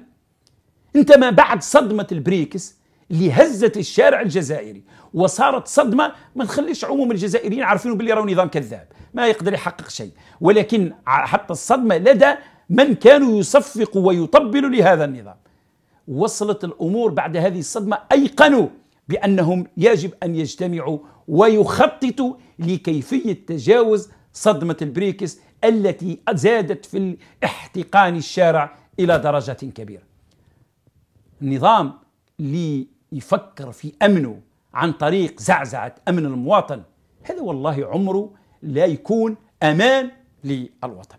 A: أنت ما بعد صدمة البريكس اللي هزت الشارع الجزائري وصارت صدمه ما نخليش عموم الجزائريين عارفين باللي راهو نظام كذاب ما يقدر يحقق شيء ولكن حتى الصدمه لدى من كانوا يصفقوا ويطبلوا لهذا النظام وصلت الامور بعد هذه الصدمه ايقنوا بانهم يجب ان يجتمعوا ويخططوا لكيفيه تجاوز صدمه البريكس التي زادت في احتقان الشارع الى درجه كبيره. النظام اللي يفكر في أمنه عن طريق زعزعة أمن المواطن هذا والله عمره لا يكون أمان للوطن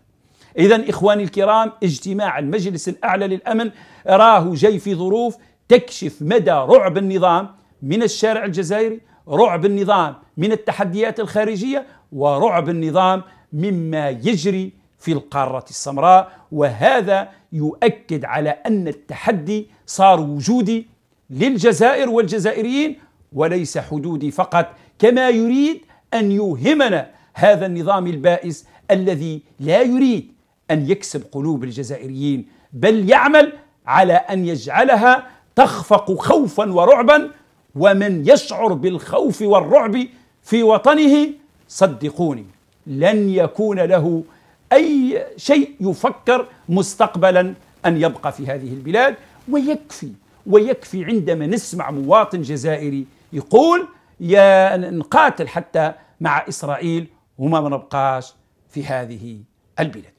A: إذا إخواني الكرام اجتماع المجلس الأعلى للأمن راه جاي في ظروف تكشف مدى رعب النظام من الشارع الجزائري رعب النظام من التحديات الخارجية ورعب النظام مما يجري في القارة السمراء وهذا يؤكد على أن التحدي صار وجودي للجزائر والجزائريين وليس حدودي فقط كما يريد ان يوهمنا هذا النظام البائس الذي لا يريد ان يكسب قلوب الجزائريين بل يعمل على ان يجعلها تخفق خوفا ورعبا ومن يشعر بالخوف والرعب في وطنه صدقوني لن يكون له اي شيء يفكر مستقبلا ان يبقى في هذه البلاد ويكفي ويكفي عندما نسمع مواطن جزائري يقول يا نقاتل حتى مع إسرائيل وما نبقاش في هذه البلاد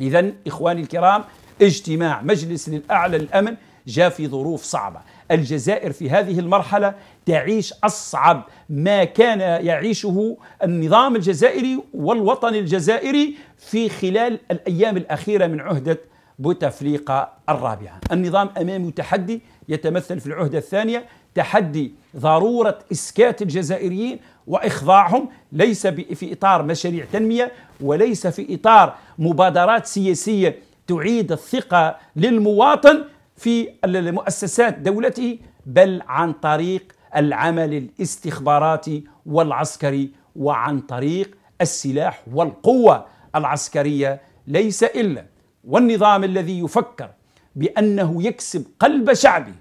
A: إذا إخواني الكرام اجتماع مجلس الاعلى للأمن جاء في ظروف صعبة الجزائر في هذه المرحلة تعيش أصعب ما كان يعيشه النظام الجزائري والوطن الجزائري في خلال الأيام الأخيرة من عهدة بوتفليقة الرابعة النظام أمامه تحدي يتمثل في العهدة الثانية تحدي ضرورة إسكات الجزائريين وإخضاعهم ليس في إطار مشاريع تنمية وليس في إطار مبادرات سياسية تعيد الثقة للمواطن في مؤسسات دولته بل عن طريق العمل الاستخباراتي والعسكري وعن طريق السلاح والقوة العسكرية ليس إلا والنظام الذي يفكر بأنه يكسب قلب شعبه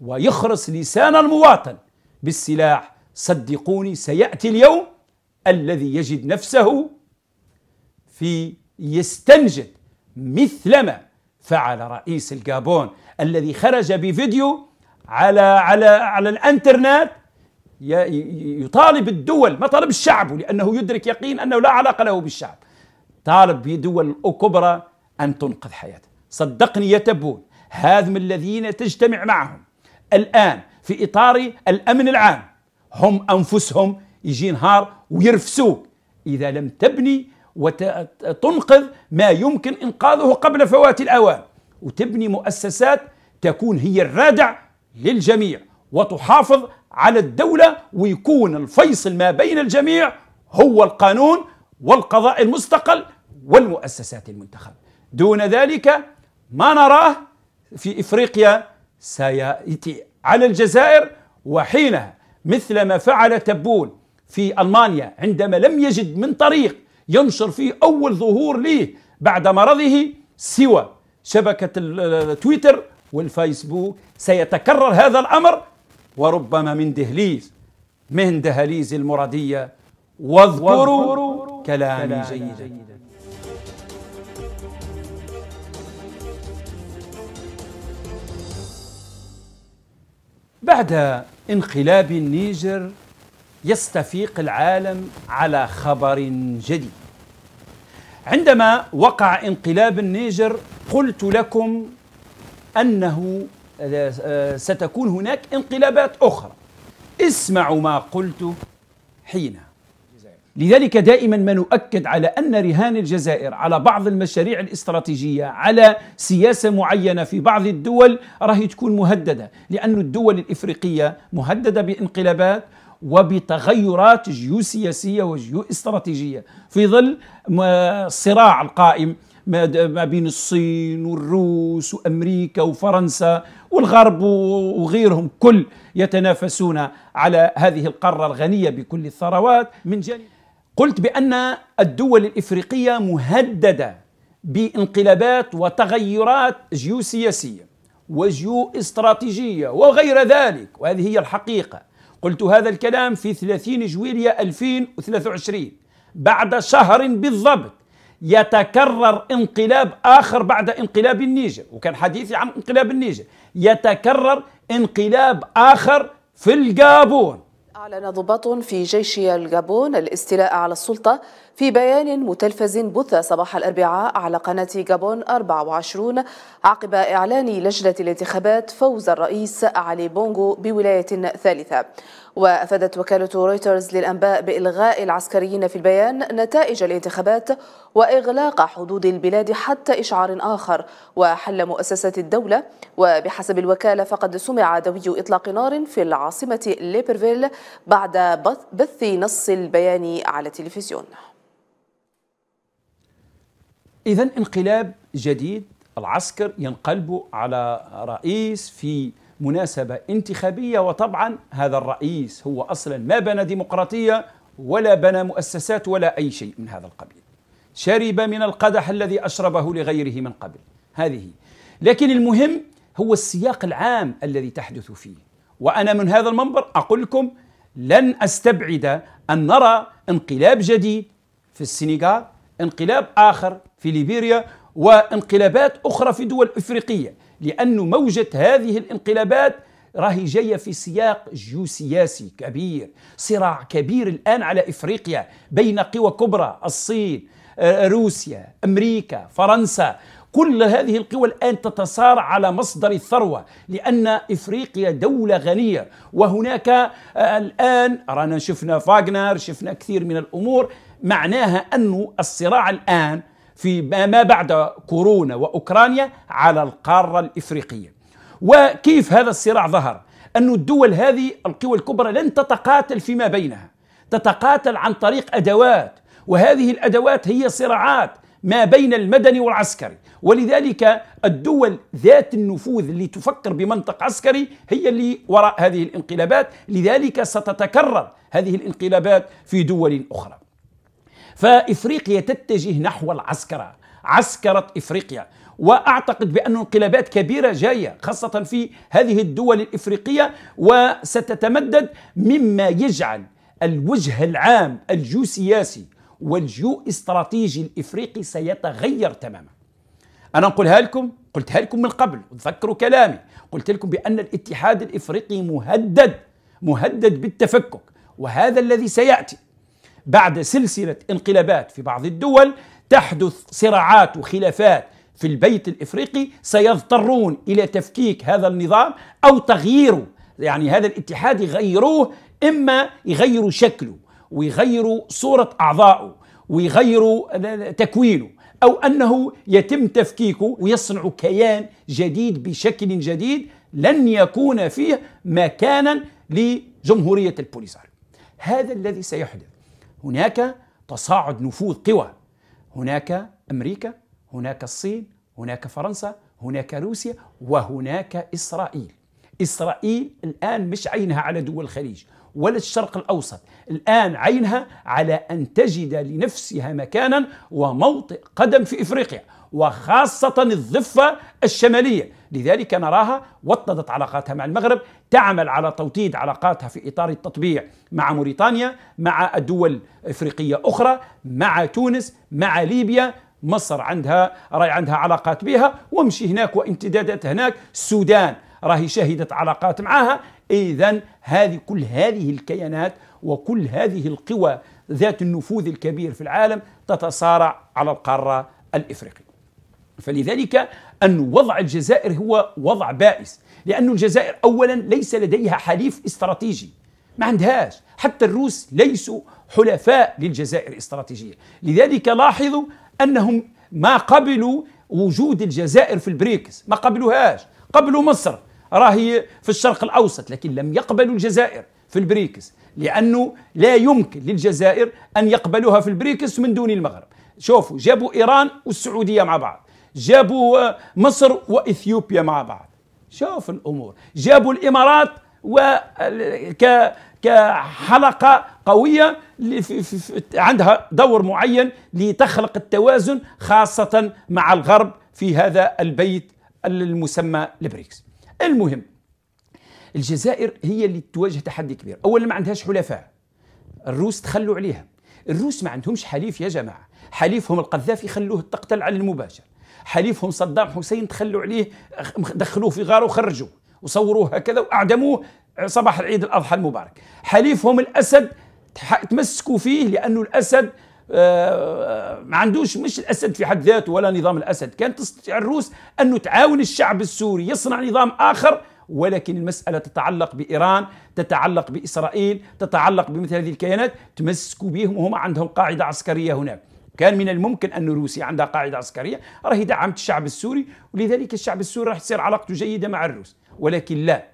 A: ويخرس لسان المواطن بالسلاح صدقوني سيأتي اليوم الذي يجد نفسه في يستنجد مثلما فعل رئيس الجابون الذي خرج بفيديو على على على الانترنت يطالب الدول ما طالب الشعب لانه يدرك يقين انه لا علاقه له بالشعب طالب بدول كبرى أن تنقذ حياته صدقني يتبون هذم الذين تجتمع معهم الآن في إطار الأمن العام هم أنفسهم يجي نهار ويرفسوك إذا لم تبني وتنقذ ما يمكن إنقاذه قبل فوات الأوان وتبني مؤسسات تكون هي الرادع للجميع وتحافظ على الدولة ويكون الفيصل ما بين الجميع هو القانون والقضاء المستقل والمؤسسات المنتخبة دون ذلك ما نراه في افريقيا سياتي على الجزائر وحينها مثل ما فعل تبون في المانيا عندما لم يجد من طريق ينشر فيه اول ظهور ليه بعد مرضه سوى شبكه تويتر والفيسبوك سيتكرر هذا الامر وربما من دهليز من دهاليز المراديه واذكروا كلامي جيدا بعد انقلاب النيجر يستفيق العالم على خبر جديد عندما وقع انقلاب النيجر قلت لكم انه آه، ستكون هناك انقلابات اخرى اسمعوا ما قلت حينها لذلك دائما ما نؤكد على ان رهان الجزائر على بعض المشاريع الاستراتيجيه على سياسه معينه في بعض الدول راهي تكون مهدده لان الدول الافريقيه مهدده بانقلابات وبتغيرات جيوسياسيه استراتيجية في ظل الصراع القائم ما بين الصين والروس وامريكا وفرنسا والغرب وغيرهم كل يتنافسون على هذه القاره الغنيه بكل الثروات من جانب قلت بأن الدول الإفريقية مهددة بانقلابات وتغيرات جيوسياسية وجيو استراتيجية وغير ذلك وهذه هي الحقيقة قلت هذا الكلام في 30 جويلية 2023 بعد شهر بالضبط يتكرر انقلاب آخر بعد انقلاب النيجر وكان حديثي عن انقلاب النيجر يتكرر انقلاب آخر في الجابون
B: أعلن ضباط في جيش الغابون الاستيلاء على السلطة في بيان متلفز بث صباح الأربعاء على قناة غابون 24 عقب إعلان لجنة الانتخابات فوز الرئيس علي بونغو بولاية ثالثة وأفادت وكالة رويترز للأنباء بإلغاء العسكريين في البيان نتائج الانتخابات وإغلاق حدود البلاد حتى إشعار آخر وحل مؤسسة الدولة وبحسب الوكالة فقد سمع دوي إطلاق نار في العاصمة ليبرفيل بعد بث نص البيان على التلفزيون
A: إذا انقلاب جديد العسكر ينقلب على رئيس في مناسبة انتخابية وطبعا هذا الرئيس هو أصلا ما بنى ديمقراطية ولا بنى مؤسسات ولا أي شيء من هذا القبيل شرب من القدح الذي أشربه لغيره من قبل هذه لكن المهم هو السياق العام الذي تحدث فيه وأنا من هذا المنبر أقول لكم لن أستبعد أن نرى انقلاب جديد في السنغال انقلاب آخر في ليبيريا وانقلابات أخرى في دول إفريقية لأن موجة هذه الانقلابات راهي جاية في سياق جيوسياسي كبير صراع كبير الآن على إفريقيا بين قوى كبرى الصين آه، آه، روسيا أمريكا فرنسا كل هذه القوى الآن تتصارع على مصدر الثروة لأن إفريقيا دولة غنية وهناك آه، الآن رانا شفنا فاغنر شفنا كثير من الأمور معناها أن الصراع الآن في ما بعد كورونا وأوكرانيا على القارة الإفريقية وكيف هذا الصراع ظهر أن الدول هذه القوى الكبرى لن تتقاتل فيما بينها تتقاتل عن طريق أدوات وهذه الأدوات هي صراعات ما بين المدني والعسكري ولذلك الدول ذات النفوذ اللي تفكر بمنطق عسكري هي اللي وراء هذه الانقلابات لذلك ستتكرر هذه الانقلابات في دول أخرى فإفريقيا تتجه نحو العسكرة عسكرة إفريقيا واعتقد بان انقلابات كبيره جايه خاصه في هذه الدول الافريقيه وستتمدد مما يجعل الوجه العام الجيوسياسي والجيو استراتيجي الافريقي سيتغير تماما. انا نقولها لكم قلتها لكم من قبل تذكروا كلامي قلت لكم بان الاتحاد الافريقي مهدد مهدد بالتفكك وهذا الذي سياتي بعد سلسلة انقلابات في بعض الدول تحدث صراعات وخلافات في البيت الافريقي سيضطرون الى تفكيك هذا النظام او تغييره يعني هذا الاتحاد يغيروه اما يغيروا شكله ويغيروا صوره اعضائه ويغيروا تكوينه او انه يتم تفكيكه ويصنع كيان جديد بشكل جديد لن يكون فيه مكانا لجمهوريه البوليساريو هذا الذي سيحدث هناك تصاعد نفوذ قوى هناك امريكا هناك الصين هناك فرنسا هناك روسيا وهناك اسرائيل اسرائيل الان مش عينها على دول الخليج ولا الشرق الاوسط الان عينها على ان تجد لنفسها مكانا وموطئ قدم في افريقيا وخاصة الضفة الشمالية لذلك نراها وطدت علاقاتها مع المغرب تعمل على توطيد علاقاتها في إطار التطبيع مع موريتانيا مع دول إفريقية أخرى مع تونس مع ليبيا مصر عندها راي عندها علاقات بها ومشي هناك وامتدادات هناك السودان راهي شهدت علاقات معها اذا هذه كل هذه الكيانات وكل هذه القوى ذات النفوذ الكبير في العالم تتصارع على القاره الافريقيه فلذلك أن وضع الجزائر هو وضع بائس لأن الجزائر أولا ليس لديها حليف استراتيجي ما عندهاش حتى الروس ليسوا حلفاء للجزائر استراتيجية لذلك لاحظوا أنهم ما قبلوا وجود الجزائر في البريكس ما قبلوهاش قبلوا مصر راهي في الشرق الأوسط لكن لم يقبلوا الجزائر في البريكس لأنه لا يمكن للجزائر أن يقبلوها في البريكس من دون المغرب شوفوا جابوا إيران والسعودية مع بعض جابوا مصر واثيوبيا مع بعض شوف الامور جابوا الامارات و ك كحلقه قويه عندها دور معين لتخلق التوازن خاصه مع الغرب في هذا البيت المسمى البريكس المهم الجزائر هي اللي تواجه تحدي كبير اولا ما عندهاش حلفاء الروس تخلوا عليها الروس ما عندهمش حليف يا جماعه حليفهم القذافي خلوه تقتل على المباشر حليفهم صدام حسين تخلوا عليه دخلوه في غاره وخرجوه وصوروه هكذا واعدموه صباح العيد الاضحى المبارك حليفهم الاسد تمسكوا فيه لانه الاسد آه، آه، ما عندوش مش الاسد في حد ذاته ولا نظام الاسد كانت تستطيع الروس انه تعاون الشعب السوري يصنع نظام اخر ولكن المسألة تتعلق بإيران تتعلق بإسرائيل تتعلق بمثل هذه الكيانات تمسكوا بهم وهم عندهم قاعدة عسكرية هناك كان من الممكن أن روسيا عندها قاعدة عسكرية راهي دعمت الشعب السوري ولذلك الشعب السوري راح تصير علاقته جيدة مع الروس ولكن لا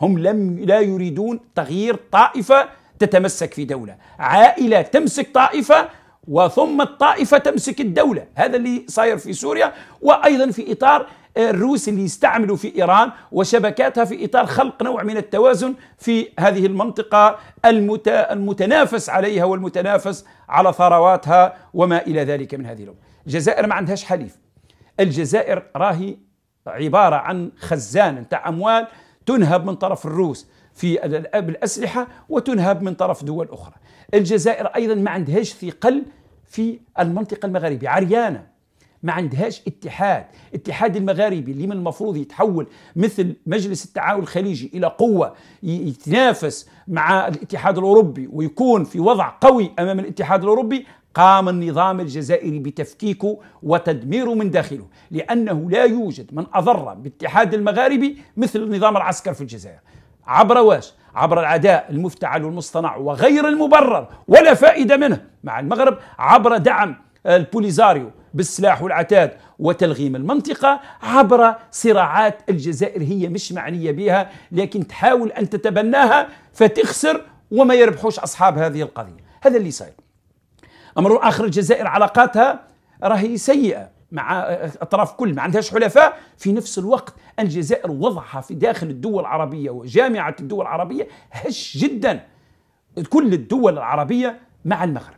A: هم لم لا يريدون تغيير طائفة تتمسك في دولة عائلة تمسك طائفة وثم الطائفة تمسك الدولة هذا اللي صاير في سوريا وأيضا في إطار الروس اللي يستعملوا في إيران وشبكاتها في إطار خلق نوع من التوازن في هذه المنطقة المت... المتنافس عليها والمتنافس على ثرواتها وما إلى ذلك من هذه الأمور الجزائر ما عندهاش حليف الجزائر راهي عبارة عن خزان نتاع أموال تنهب من طرف الروس في الأسلحة وتنهب من طرف دول أخرى الجزائر أيضا ما عندهاش ثقل في المنطقة المغربية عريانة ما عندهاش اتحاد اتحاد المغاربي اللي من المفروض يتحول مثل مجلس التعاون الخليجي إلى قوة يتنافس مع الاتحاد الأوروبي ويكون في وضع قوي أمام الاتحاد الأوروبي قام النظام الجزائري بتفكيكه وتدميره من داخله لأنه لا يوجد من أضر بالاتحاد المغاربي مثل النظام العسكر في الجزائر عبر واش؟ عبر العداء المفتعل والمصطنع وغير المبرر ولا فائدة منه مع المغرب عبر دعم البوليزاريو بالسلاح والعتاد وتلغيم المنطقة عبر صراعات الجزائر هي مش معنية بها لكن تحاول أن تتبناها فتخسر وما يربحوش أصحاب هذه القضية هذا اللي صاير أمر آخر الجزائر علاقاتها راهي سيئة مع اطراف كل ما عندهاش حلفاء في نفس الوقت الجزائر وضعها في داخل الدول العربيه وجامعه الدول العربيه هش جدا كل الدول العربيه مع المغرب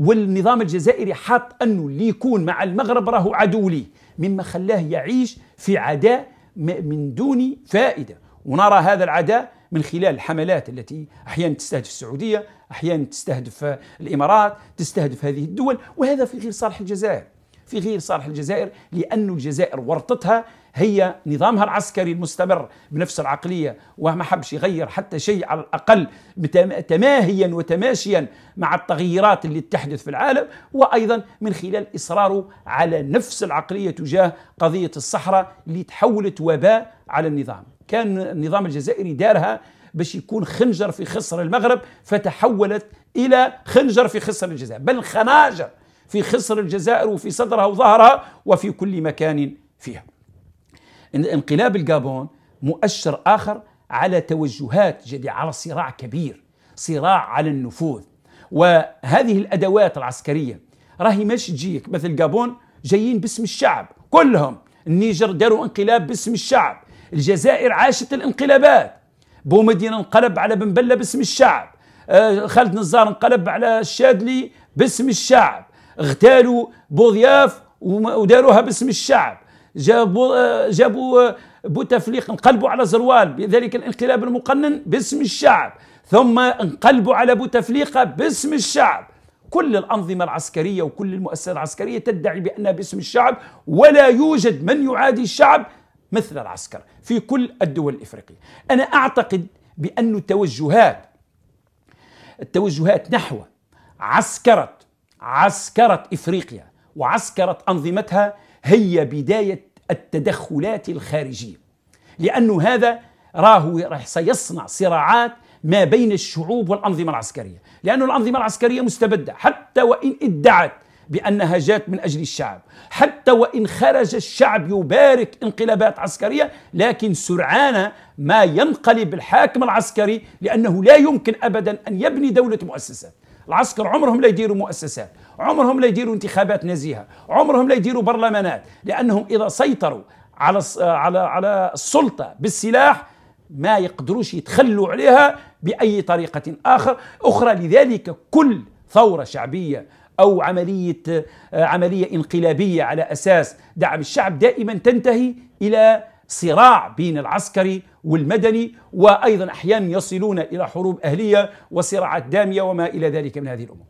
A: والنظام الجزائري حاط انه اللي يكون مع المغرب راهو عدو ليه مما خلاه يعيش في عداء من دون فائده ونرى هذا العداء من خلال الحملات التي احيانا تستهدف السعوديه، احيانا تستهدف الامارات، تستهدف هذه الدول وهذا في غير صالح الجزائر. في غير صالح الجزائر لأن الجزائر ورطتها هي نظامها العسكري المستمر بنفس العقلية وما حبش يغير حتى شيء على الأقل تماهيا وتماشيا مع التغييرات اللي تحدث في العالم وأيضا من خلال إصراره على نفس العقلية تجاه قضية الصحراء اللي تحولت وباء على النظام كان النظام الجزائري دارها باش يكون خنجر في خصر المغرب فتحولت إلى خنجر في خصر الجزائر بل خناجر في خصر الجزائر وفي صدرها وظهرها وفي كل مكان فيها ان انقلاب الجابون مؤشر اخر على توجهات جديده على صراع كبير صراع على النفوذ وهذه الادوات العسكريه راهي مش تجيك مثل جابون جايين باسم الشعب كلهم النيجر داروا انقلاب باسم الشعب الجزائر عاشت الانقلابات بومدين انقلب على بن بله باسم الشعب آه، خالد نزار انقلب على الشادلي باسم الشعب اغتالوا بوضياف وداروها باسم الشعب جابوا آه، جابوا آه، بوتفليق انقلبوا على زروال بذلك الانقلاب المقنن باسم الشعب ثم انقلبوا على بوتفليقة باسم الشعب كل الأنظمة العسكرية وكل المؤسسات العسكرية تدعي بأنها باسم الشعب ولا يوجد من يعادي الشعب مثل العسكر في كل الدول الإفريقية أنا أعتقد بأن التوجهات التوجهات نحو عسكرة عسكرة إفريقيا وعسكرة أنظمتها هي بداية التدخلات الخارجية لأنه هذا راه سيصنع صراعات ما بين الشعوب والأنظمة العسكرية لأن الأنظمة العسكرية مستبدة حتى وإن ادعت بأنها جات من أجل الشعب حتى وإن خرج الشعب يبارك انقلابات عسكرية لكن سرعان ما ينقلب الحاكم العسكري لأنه لا يمكن أبدا أن يبني دولة مؤسسات العسكر عمرهم لا يديروا مؤسسات عمرهم لا يديروا انتخابات نزيهة عمرهم لا يديروا برلمانات لأنهم إذا سيطروا على على على السلطة بالسلاح ما يقدروش يتخلوا عليها بأي طريقة آخر أخرى لذلك كل ثورة شعبية أو عملية عملية انقلابية على أساس دعم الشعب دائما تنتهي إلى صراع بين العسكري والمدني وأيضا أحيانا يصلون إلى حروب أهلية وصراعات دامية وما إلى ذلك من هذه الأمور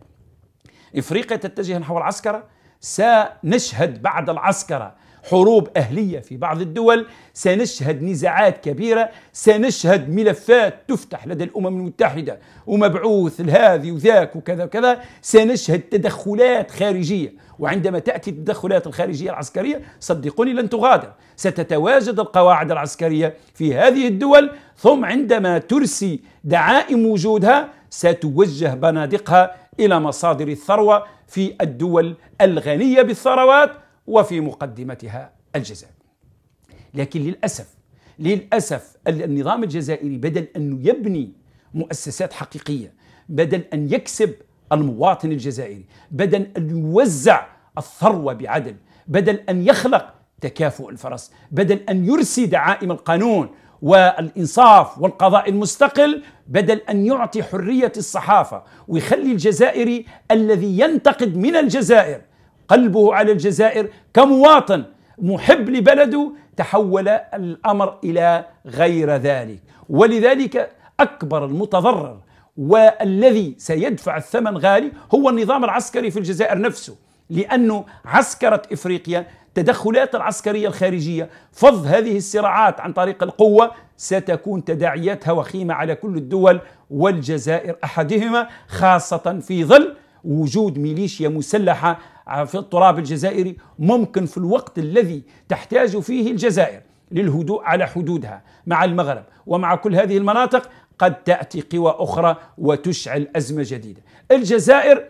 A: إفريقيا تتجه نحو العسكرة سنشهد بعد العسكرة حروب أهلية في بعض الدول سنشهد نزاعات كبيرة سنشهد ملفات تفتح لدى الأمم المتحدة ومبعوث لهذه وذاك وكذا وكذا سنشهد تدخلات خارجية وعندما تأتي التدخلات الخارجية العسكرية صدقوني لن تغادر ستتواجد القواعد العسكرية في هذه الدول ثم عندما ترسي دعائم وجودها ستوجه بنادقها إلى مصادر الثروة في الدول الغنية بالثروات وفي مقدمتها الجزائر لكن للأسف للأسف النظام الجزائري بدل أن يبني مؤسسات حقيقية بدل أن يكسب المواطن الجزائري بدل أن يوزع الثروة بعدل بدل أن يخلق تكافؤ الفرص بدل أن يرسي دعائم القانون والإنصاف والقضاء المستقل بدل أن يعطي حرية الصحافة ويخلي الجزائري الذي ينتقد من الجزائر قلبه على الجزائر كمواطن محب لبلده تحول الأمر إلى غير ذلك ولذلك أكبر المتضرر والذي سيدفع الثمن غالي هو النظام العسكري في الجزائر نفسه لأنه عسكرة إفريقيا التدخلات العسكرية الخارجية فض هذه الصراعات عن طريق القوة ستكون تداعياتها وخيمة على كل الدول والجزائر أحدهما خاصة في ظل وجود ميليشيا مسلحة في التراب الجزائري ممكن في الوقت الذي تحتاج فيه الجزائر للهدوء على حدودها مع المغرب ومع كل هذه المناطق قد تأتي قوى أخرى وتشعل أزمة جديدة الجزائر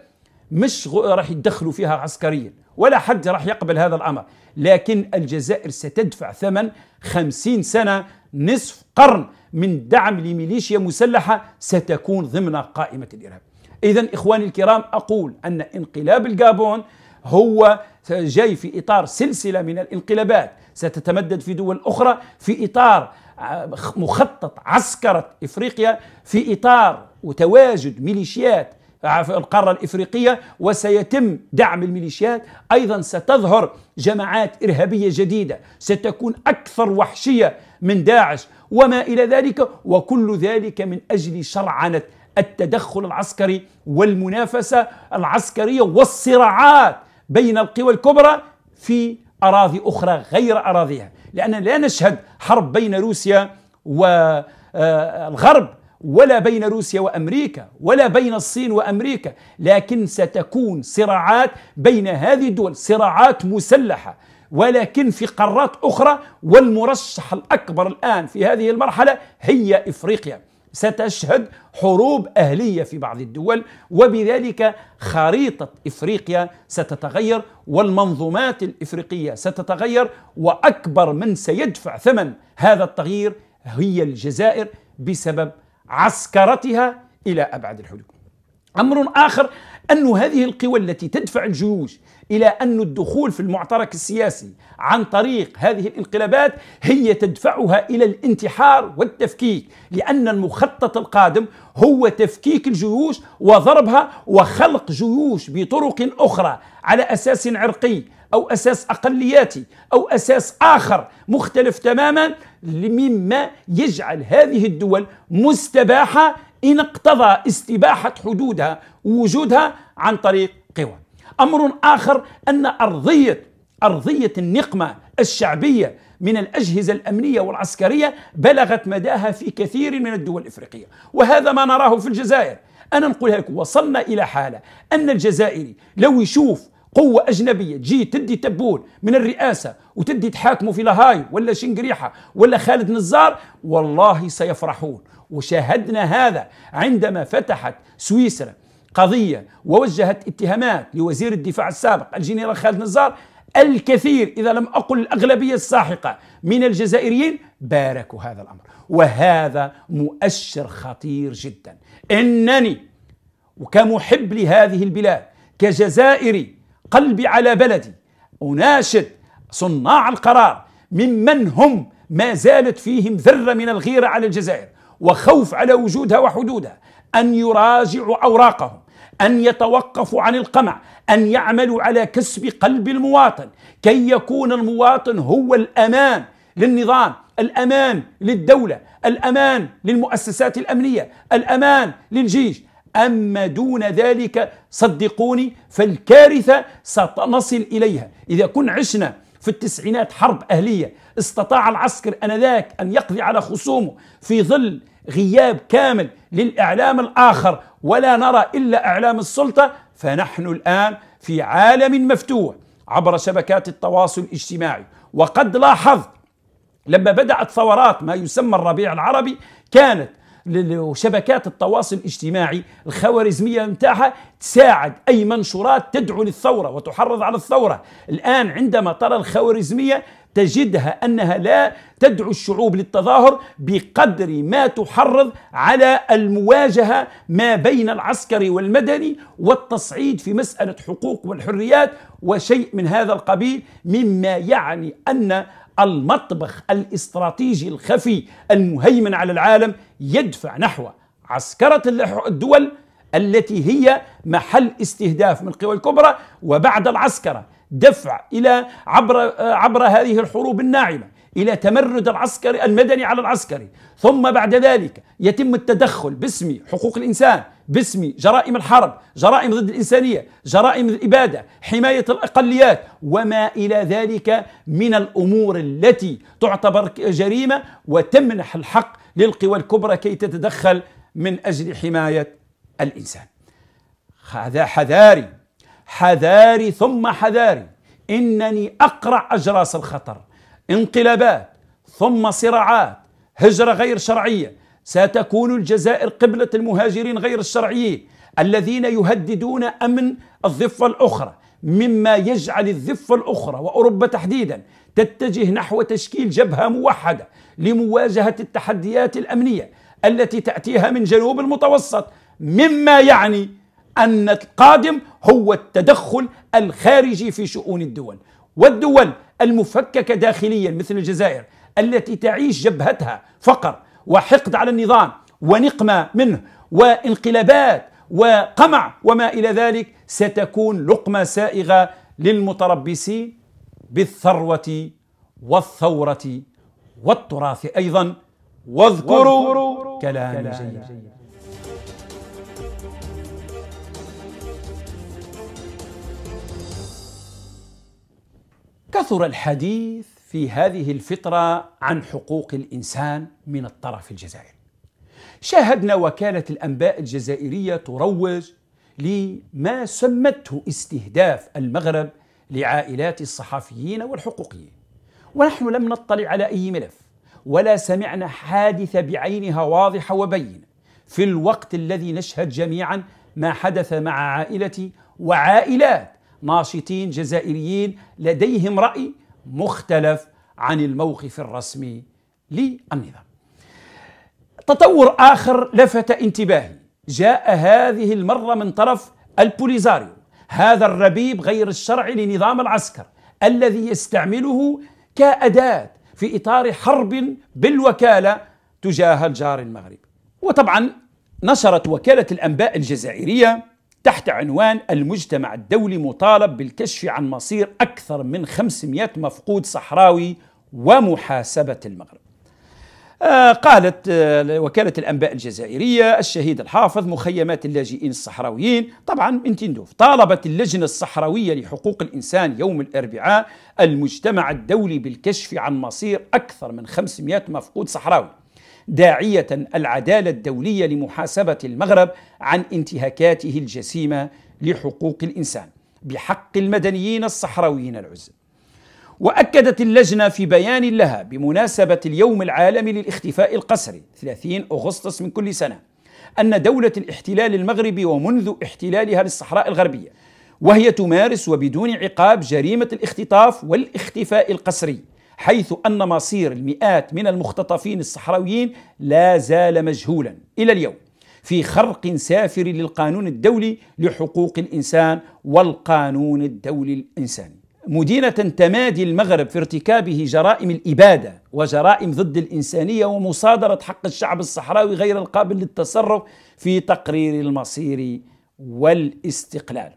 A: مش راح يتدخلوا فيها عسكريا ولا حد راح يقبل هذا الأمر لكن الجزائر ستدفع ثمن خمسين سنة نصف قرن من دعم لميليشيا مسلحة ستكون ضمن قائمة الإرهاب إذا إخواني الكرام أقول أن انقلاب الجابون هو جاي في إطار سلسلة من الانقلابات ستتمدد في دول أخرى في إطار آه، مخطط عسكرة إفريقيا في إطار وتواجد ميليشيات القارة الإفريقية وسيتم دعم الميليشيات أيضا ستظهر جماعات إرهابية جديدة ستكون أكثر وحشية من داعش وما إلى ذلك وكل ذلك من أجل شرعنة التدخل العسكري والمنافسة العسكرية والصراعات بين القوى الكبرى في أراضي أخرى غير أراضيها لأننا لا نشهد حرب بين روسيا والغرب آه، ولا بين روسيا وامريكا ولا بين الصين وامريكا لكن ستكون صراعات بين هذه الدول صراعات مسلحه ولكن في قارات اخرى والمرشح الاكبر الان في هذه المرحله هي افريقيا ستشهد حروب اهليه في بعض الدول وبذلك خريطه افريقيا ستتغير والمنظومات الافريقيه ستتغير واكبر من سيدفع ثمن هذا التغيير هي الجزائر بسبب عسكرتها إلى أبعد الحدود أمر آخر أن هذه القوى التي تدفع الجيوش إلى أن الدخول في المعترك السياسي عن طريق هذه الانقلابات هي تدفعها إلى الانتحار والتفكيك لأن المخطط القادم هو تفكيك الجيوش وضربها وخلق جيوش بطرق أخرى على أساس عرقي أو أساس أقلياتي أو أساس آخر مختلف تماما مما يجعل هذه الدول مستباحة إن اقتضى استباحة حدودها ووجودها عن طريق قوى أمر آخر أن أرضية أرضية النقمة الشعبية من الأجهزة الأمنية والعسكرية بلغت مداها في كثير من الدول الإفريقية وهذا ما نراه في الجزائر أنا نقولها لك وصلنا إلى حالة أن الجزائري لو يشوف قوة أجنبية تجي تدي تبون من الرئاسة وتدي تحاكموا في لاهاي ولا شنقريحة ولا خالد نزار والله سيفرحون وشاهدنا هذا عندما فتحت سويسرا قضية ووجهت اتهامات لوزير الدفاع السابق الجنرال خالد نزار الكثير إذا لم أقل الأغلبية الساحقة من الجزائريين باركوا هذا الأمر وهذا مؤشر خطير جدا إنني وكمحب لهذه البلاد كجزائري قلبي على بلدي أناشد صناع القرار ممن هم ما زالت فيهم ذرة من الغيرة على الجزائر وخوف على وجودها وحدودها أن يراجعوا أوراقهم أن يتوقفوا عن القمع أن يعملوا على كسب قلب المواطن كي يكون المواطن هو الأمان للنظام الأمان للدولة الأمان للمؤسسات الأمنية الأمان للجيش أما دون ذلك صدقوني فالكارثة ستنصل إليها إذا كن عشنا في التسعينات حرب أهلية استطاع العسكر أنذاك أن يقضي على خصومه في ظل غياب كامل للإعلام الآخر ولا نرى إلا إعلام السلطة فنحن الآن في عالم مفتوح عبر شبكات التواصل الاجتماعي وقد لاحظت لما بدأت ثورات ما يسمى الربيع العربي كانت وشبكات التواصل الاجتماعي الخوارزمية نتاعها تساعد أي منشورات تدعو للثورة وتحرض على الثورة الآن عندما ترى الخوارزمية تجدها أنها لا تدعو الشعوب للتظاهر بقدر ما تحرض على المواجهة ما بين العسكري والمدني والتصعيد في مسألة حقوق والحريات وشيء من هذا القبيل مما يعني أن المطبخ الاستراتيجي الخفي المهيمن على العالم يدفع نحو عسكرة الدول التي هي محل استهداف من القوى الكبرى وبعد العسكرة دفع إلى عبر عبر هذه الحروب الناعمة إلى تمرد العسكري المدني على العسكري ثم بعد ذلك يتم التدخل باسم حقوق الإنسان باسم جرائم الحرب جرائم ضد الإنسانية جرائم الإبادة حماية الأقليات وما إلى ذلك من الأمور التي تعتبر جريمة وتمنح الحق للقوى الكبرى كي تتدخل من أجل حماية الإنسان هذا حذاري حذاري ثم حذاري إنني أقرع أجراس الخطر انقلابات ثم صراعات هجرة غير شرعية ستكون الجزائر قبلة المهاجرين غير الشرعيين الذين يهددون أمن الضفة الأخرى مما يجعل الضفة الأخرى وأوروبا تحديدا تتجه نحو تشكيل جبهة موحدة لمواجهة التحديات الأمنية التي تأتيها من جنوب المتوسط مما يعني أن القادم هو التدخل الخارجي في شؤون الدول والدول المفككة داخليا مثل الجزائر التي تعيش جبهتها فقر وحقد على النظام ونقمة منه وانقلابات وقمع وما إلى ذلك ستكون لقمة سائغة للمتربصين بالثروة والثورة والتراث أيضا واذكروا, واذكروا كلام جيد كثر الحديث في هذه الفترة عن حقوق الإنسان من الطرف الجزائري. شاهدنا وكالة الأنباء الجزائرية تروج لما سمته استهداف المغرب لعائلات الصحفيين والحقوقيين. ونحن لم نطلع على أي ملف، ولا سمعنا حادثة بعينها واضحة وبينة، في الوقت الذي نشهد جميعا ما حدث مع عائلة وعائلات ناشطين جزائريين لديهم رأي مختلف عن الموقف الرسمي للنظام تطور آخر لفت انتباهي جاء هذه المرة من طرف البوليزاريو هذا الربيب غير الشرعي لنظام العسكر الذي يستعمله كأداة في إطار حرب بالوكالة تجاه الجار المغربي وطبعا نشرت وكالة الأنباء الجزائرية تحت عنوان المجتمع الدولي مطالب بالكشف عن مصير أكثر من 500 مفقود صحراوي ومحاسبة المغرب آه، قالت آه، وكالة الأنباء الجزائرية الشهيد الحافظ مخيمات اللاجئين الصحراويين طبعا من تندوف طالبت اللجنة الصحراوية لحقوق الإنسان يوم الأربعاء المجتمع الدولي بالكشف عن مصير أكثر من 500 مفقود صحراوي داعية العدالة الدولية لمحاسبة المغرب عن انتهاكاته الجسيمة لحقوق الإنسان بحق المدنيين الصحراويين العزل وأكدت اللجنة في بيان لها بمناسبة اليوم العالمي للاختفاء القسري 30 أغسطس من كل سنة أن دولة الاحتلال المغربي ومنذ احتلالها للصحراء الغربية وهي تمارس وبدون عقاب جريمة الاختطاف والاختفاء القسري حيث أن مصير المئات من المختطفين الصحراويين لا زال مجهولا إلى اليوم في خرق سافر للقانون الدولي لحقوق الإنسان والقانون الدولي الإنساني مدينة تمادي المغرب في ارتكابه جرائم الإبادة وجرائم ضد الإنسانية ومصادرة حق الشعب الصحراوي غير القابل للتصرف في تقرير المصير والاستقلال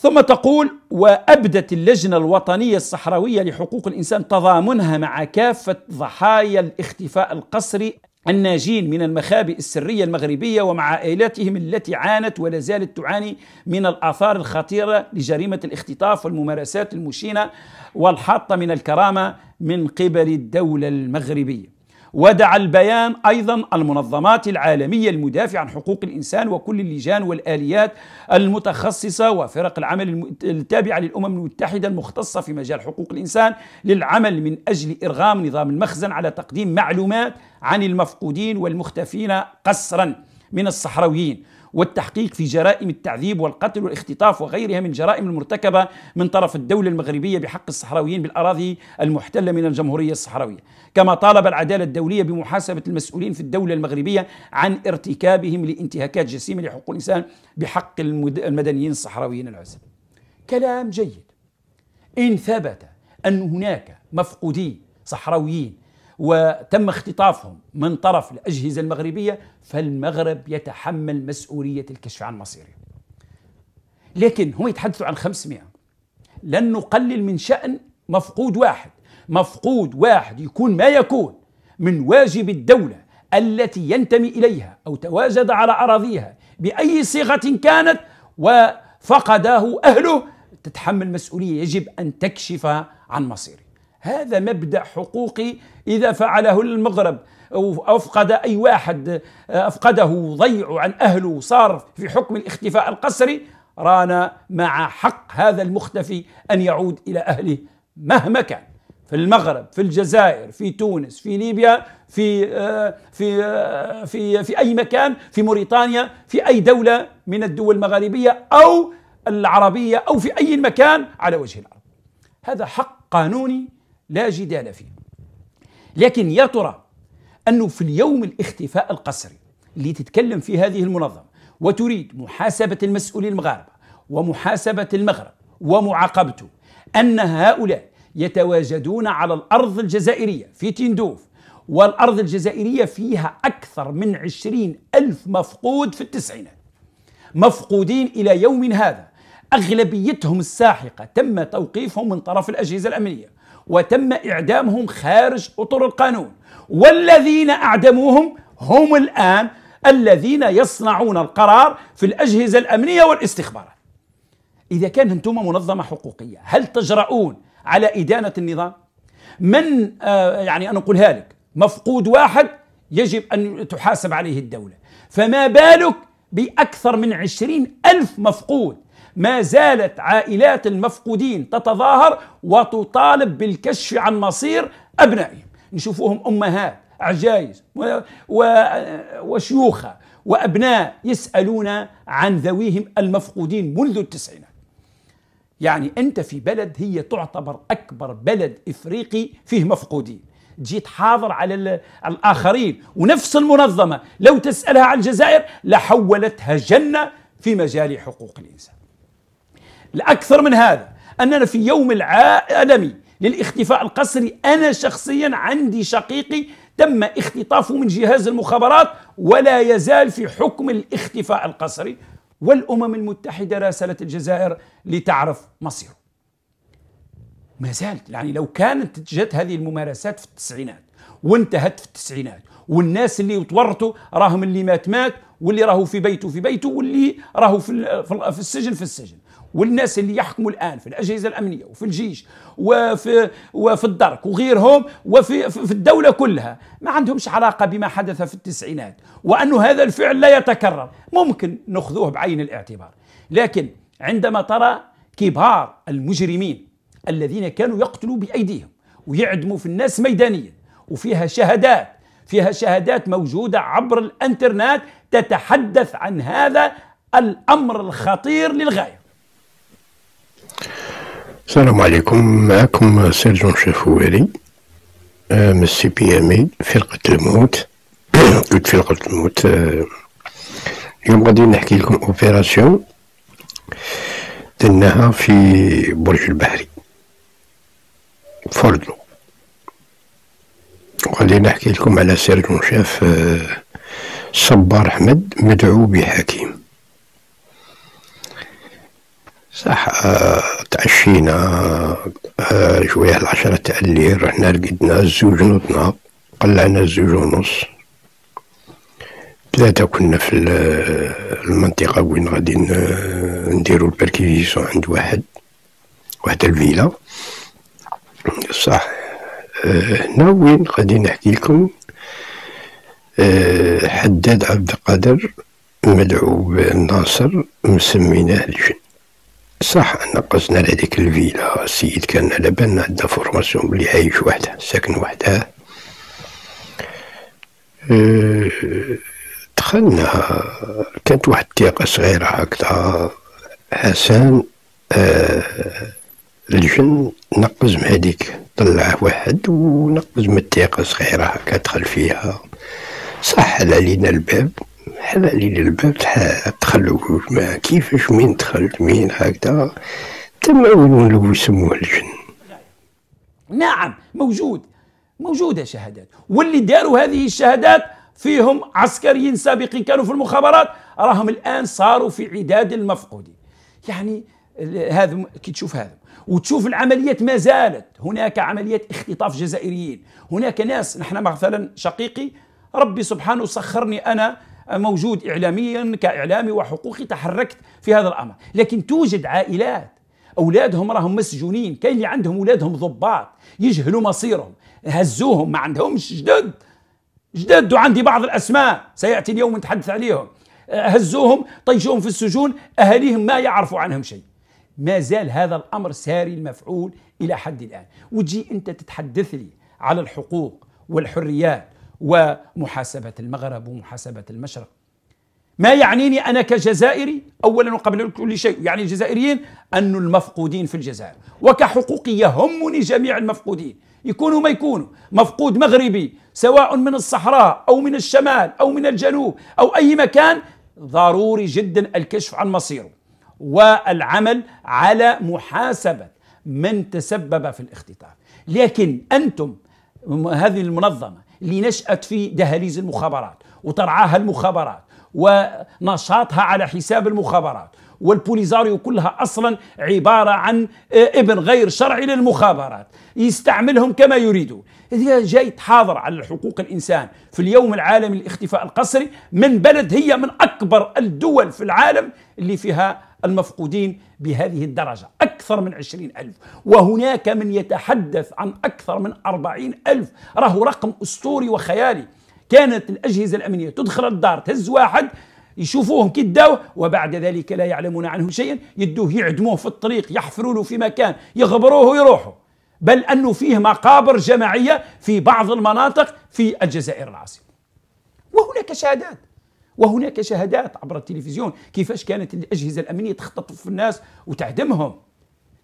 A: ثم تقول وأبدت اللجنة الوطنية الصحراوية لحقوق الإنسان تضامنها مع كافة ضحايا الاختفاء القسري الناجين من المخابئ السرية المغربية ومع عائلاتهم التي عانت ولا زالت تعاني من الآثار الخطيرة لجريمة الاختطاف والممارسات المشينة والحاطة من الكرامة من قبل الدولة المغربية ودعا البيان ايضا المنظمات العالميه المدافعه عن حقوق الانسان وكل اللجان والاليات المتخصصه وفرق العمل التابعه للامم المتحده المختصه في مجال حقوق الانسان للعمل من اجل ارغام نظام المخزن على تقديم معلومات عن المفقودين والمختفين قسرا من الصحراويين والتحقيق في جرائم التعذيب والقتل والاختطاف وغيرها من الجرائم المرتكبة من طرف الدولة المغربية بحق الصحراويين بالأراضي المحتلة من الجمهورية الصحراوية كما طالب العدالة الدولية بمحاسبة المسؤولين في الدولة المغربية عن ارتكابهم لانتهاكات جسيمة لحقوق الإنسان بحق المدنيين الصحراويين العزل كلام جيد إن ثبت أن هناك مفقودين صحراويين وتم اختطافهم من طرف الأجهزة المغربية فالمغرب يتحمل مسؤولية الكشف عن مصيره لكن هم يتحدثوا عن 500 لن نقلل من شأن مفقود واحد مفقود واحد يكون ما يكون من واجب الدولة التي ينتمي إليها أو تواجد على أراضيها بأي صيغة كانت وفقده أهله تتحمل مسؤولية يجب أن تكشف عن مصيره هذا مبدأ حقوقي إذا فعله المغرب أفقد أي واحد آه، أفقده ضيع عن أهله صار في حكم الاختفاء القسري رانا مع حق هذا المختفي أن يعود إلى أهله مهما كان في المغرب في الجزائر في تونس في ليبيا في آه، في آه، في في اي مكان في موريتانيا في اي دوله من الدول المغاربيه او العربيه او في اي مكان على وجه الارض هذا حق قانوني لا جدال فيه لكن يا ترى أنه في اليوم الاختفاء القسري اللي تتكلم فيه هذه المنظمة وتريد محاسبة المسؤولين المغاربة ومحاسبة المغرب ومعاقبته أن هؤلاء يتواجدون على الأرض الجزائرية في تندوف والأرض الجزائرية فيها أكثر من عشرين ألف مفقود في التسعينات مفقودين إلى يوم هذا أغلبيتهم الساحقة تم توقيفهم من طرف الأجهزة الأمنية وتم إعدامهم خارج أطر القانون والذين أعدموهم هم الآن الذين يصنعون القرار في الأجهزة الأمنية والاستخبارات إذا كان أنتم منظمة حقوقية هل تجرؤون على إدانة النظام؟ من آه يعني أنا أقولها لك مفقود واحد يجب أن تحاسب عليه الدولة فما بالك بأكثر من عشرين ألف مفقود ما زالت عائلات المفقودين تتظاهر وتطالب بالكشف عن مصير أبنائهم نشوفوهم أمهات عجايز وشيوخة وأبناء يسألون عن ذويهم المفقودين منذ التسعينات يعني أنت في بلد هي تعتبر أكبر بلد إفريقي فيه مفقودين تجي تحاضر على الآخرين ونفس المنظمة لو تسألها عن الجزائر لحولتها جنة في مجال حقوق الإنسان الأكثر من هذا أننا في يوم العالمي للاختفاء القسري أنا شخصيا عندي شقيقي تم اختطافه من جهاز المخابرات ولا يزال في حكم الاختفاء القسري والأمم المتحدة راسلت الجزائر لتعرف مصيره ما زالت يعني لو كانت جت هذه الممارسات في التسعينات وانتهت في التسعينات والناس اللي تورطوا راهم اللي مات مات واللي راهو في بيته في بيته واللي راهو في, في السجن في السجن والناس اللي يحكموا الان في الاجهزه الامنيه وفي الجيش وفي وفي الدرك وغيرهم وفي في الدوله كلها ما عندهمش علاقه بما حدث في التسعينات وانه هذا الفعل لا يتكرر ممكن ناخذوه بعين الاعتبار لكن عندما ترى كبار المجرمين الذين كانوا يقتلوا بايديهم ويعدموا في الناس ميدانيا وفيها شهادات فيها شهادات موجوده عبر الانترنت تتحدث عن هذا الامر الخطير للغايه
C: السلام عليكم معكم سيرجون شفوالي آه، من السي بي امي فرقة الموت قلت [clears throat] فرقة الموت آه، اليوم غادي نحكي لكم اوبيراسيون درناها في برج البحري فوردلو وغادي نحكي لكم على سيرجون شاف آه، صبار احمد مدعو بحكيم صح تعشينا آه، شويه العشرة تاع الليل رحنا رقدنا الزوج نوضنا قلعنا الزوج ونص ثلاثة كنا في المنطقة وين غادي نديرو البركيزيسيون عند واحد واحد الفيلا صح آه، هنا وين غادي نحكي لكم آه، حداد عبد القادر مدعو بناصر مسميناه الجن صح نقصنا قصنا هذيك الفيلا السيد كان على بالنا عندنا فورماسيون بلي عايش وحده ساكن وحده أه دخلنا كانت واحد التيقة صغيرة هكذا حسن أه الجن نقز من هذيك طلع واحد ونقز من التيقة صغيرة هكا دخل فيها صح علينا الباب اللي للباب دخل ما كيفاش مين دخلت مين هكذا تم وين يسموه الجن
A: نعم موجود موجودة شهادات واللي داروا هذه الشهادات فيهم عسكريين سابقين كانوا في المخابرات راهم الآن صاروا في عداد المفقودين يعني هذا كي تشوف هذا وتشوف العمليات ما زالت هناك عمليات اختطاف جزائريين هناك ناس نحن مثلا شقيقي ربي سبحانه سخرني أنا موجود إعلاميا كإعلامي وحقوقي تحركت في هذا الأمر لكن توجد عائلات أولادهم راهم مسجونين كاين اللي عندهم أولادهم ضباط يجهلوا مصيرهم هزوهم ما عندهمش جدد جدد وعندي بعض الأسماء سيأتي اليوم نتحدث عليهم هزوهم طيشوهم في السجون أهاليهم ما يعرفوا عنهم شيء ما زال هذا الأمر ساري المفعول إلى حد الآن وتجي أنت تتحدث لي على الحقوق والحريات ومحاسبة المغرب ومحاسبة المشرق ما يعنيني أنا كجزائري أولا وقبل كل شيء يعني الجزائريين أن المفقودين في الجزائر وكحقوقي يهمني جميع المفقودين يكونوا ما يكونوا مفقود مغربي سواء من الصحراء أو من الشمال أو من الجنوب أو أي مكان ضروري جدا الكشف عن مصيره والعمل على محاسبة من تسبب في الاختطاف لكن أنتم هذه المنظمة اللي نشأت في دهاليز المخابرات وترعاها المخابرات ونشاطها على حساب المخابرات والبوليزاريو كلها اصلا عباره عن ابن غير شرعي للمخابرات يستعملهم كما هي جاي تحاضر على حقوق الانسان في اليوم العالمي للاختفاء القسري من بلد هي من اكبر الدول في العالم اللي فيها المفقودين بهذه الدرجة أكثر من عشرين ألف وهناك من يتحدث عن أكثر من أربعين ألف راه رقم أسطوري وخيالي كانت الأجهزة الأمنية تدخل الدار تهز واحد يشوفوهم كده وبعد ذلك لا يعلمون عنه شيئا يدوه يعدموه في الطريق يحفروا له في مكان يغبروه ويروحوا بل أنه فيه مقابر جماعية في بعض المناطق في الجزائر العاصمة وهناك شهادات وهناك شهادات عبر التلفزيون كيفاش كانت الأجهزة الأمنية تختطف الناس وتعدمهم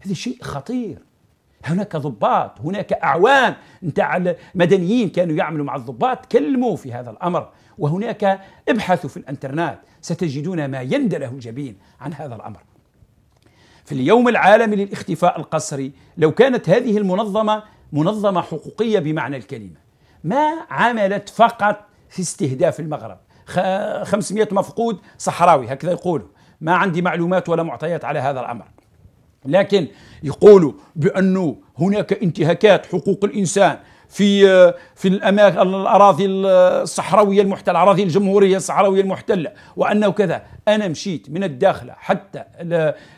A: هذا شيء خطير هناك ضباط هناك أعوان نتاع مدنيين كانوا يعملوا مع الضباط تكلموا في هذا الأمر وهناك ابحثوا في الانترنت ستجدون ما يندله الجبين عن هذا الأمر في اليوم العالمي للاختفاء القسري لو كانت هذه المنظمة منظمة حقوقية بمعنى الكلمة ما عملت فقط في استهداف المغرب 500 مفقود صحراوي هكذا يقولوا ما عندي معلومات ولا معطيات على هذا الأمر لكن يقولوا بأنه هناك انتهاكات حقوق الإنسان في في الاماكن الاراضي الصحراويه المحتله الاراضي الجمهوريه الصحراويه المحتله وانه كذا انا مشيت من الداخله حتى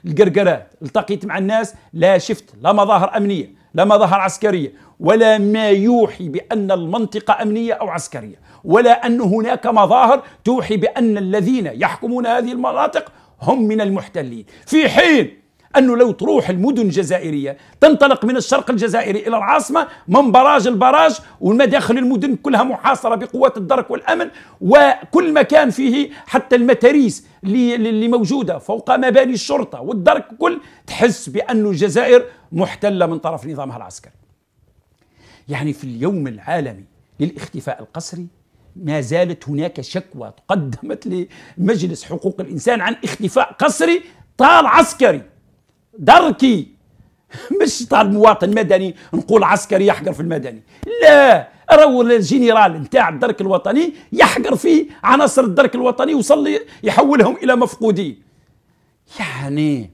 A: القرقرات التقيت مع الناس لا شفت لا مظاهر امنيه لا مظاهر عسكريه ولا ما يوحي بان المنطقه امنيه او عسكريه ولا أن هناك مظاهر توحي بأن الذين يحكمون هذه المناطق هم من المحتلين في حين أنه لو تروح المدن الجزائرية تنطلق من الشرق الجزائري إلى العاصمة من براج البراج والمداخل المدن كلها محاصرة بقوات الدرك والأمن وكل مكان فيه حتى المتاريس اللي موجودة فوق مباني الشرطة والدرك كل تحس بأن الجزائر محتلة من طرف نظامها العسكري يعني في اليوم العالمي للاختفاء القسري ما زالت هناك شكوى تقدمت لمجلس حقوق الإنسان عن اختفاء قسري طال عسكري دركي مش طال مواطن مدني نقول عسكري يحقر في المدني لا راهو الجنرال نتاع الدرك الوطني يحقر في عناصر الدرك الوطني وصل يحولهم الى مفقودين يعني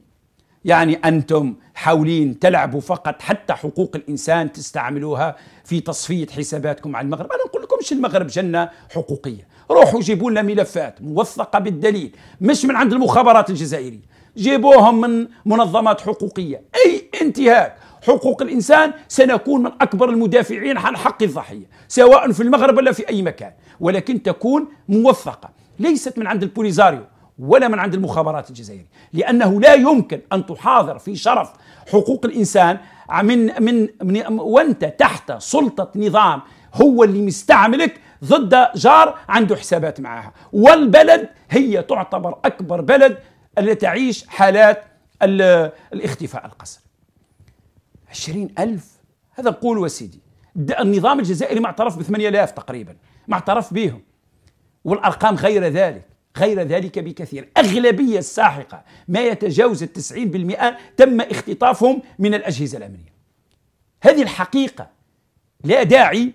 A: يعني انتم حاولين تلعبوا فقط حتى حقوق الانسان تستعملوها في تصفيه حساباتكم على المغرب انا لكمش المغرب جنه حقوقيه روحوا جيبوا لنا ملفات موثقه بالدليل مش من عند المخابرات الجزائريه جيبوهم من منظمات حقوقيه اي انتهاك حقوق الانسان سنكون من اكبر المدافعين عن حق الضحيه سواء في المغرب ولا في اي مكان ولكن تكون موثقه ليست من عند البوليزاريو ولا من عند المخابرات الجزائريه لانه لا يمكن ان تحاضر في شرف حقوق الانسان من من, من وانت تحت سلطه نظام هو اللي مستعملك ضد جار عنده حسابات معها والبلد هي تعتبر أكبر بلد التي تعيش حالات الاختفاء القسري عشرين ألف هذا قول سيدي النظام الجزائري معترف ب 8000 تقريبا ما اعترف بهم والأرقام غير ذلك غير ذلك بكثير أغلبية الساحقة ما يتجاوز التسعين بالمئة تم اختطافهم من الأجهزة الأمنية هذه الحقيقة لا داعي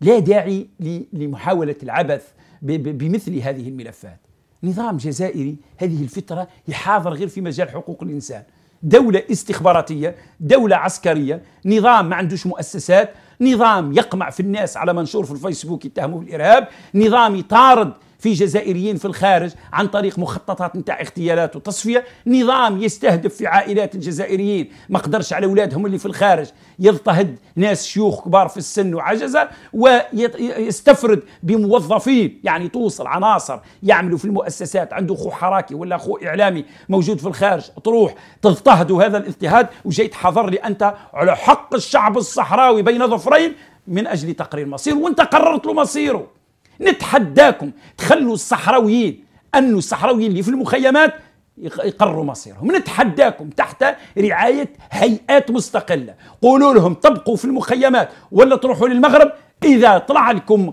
A: لا داعي لمحاولة العبث بمثل هذه الملفات نظام جزائري هذه الفترة يحاضر غير في مجال حقوق الإنسان دولة استخباراتية دولة عسكرية نظام ما عندوش مؤسسات نظام يقمع في الناس على منشور في الفيسبوك يتهموا بالإرهاب نظام يطارد في جزائريين في الخارج عن طريق مخططات نتاع اغتيالات وتصفيه نظام يستهدف في عائلات الجزائريين ما قدرش على اولادهم اللي في الخارج يضطهد ناس شيوخ كبار في السن وعجزه ويستفرد بموظفين يعني توصل عناصر يعملوا في المؤسسات عنده خو حراكي ولا خو اعلامي موجود في الخارج تروح تضطهدوا هذا الاضطهاد وجاي حضر لي انت على حق الشعب الصحراوي بين ظفرين من اجل تقرير مصير وانت قررت له مصيره نتحداكم تخلوا الصحراويين أن الصحراويين اللي في المخيمات يقرروا مصيرهم نتحداكم تحت رعاية هيئات مستقلة قولوا لهم طبقوا في المخيمات ولا تروحوا للمغرب إذا طلع لكم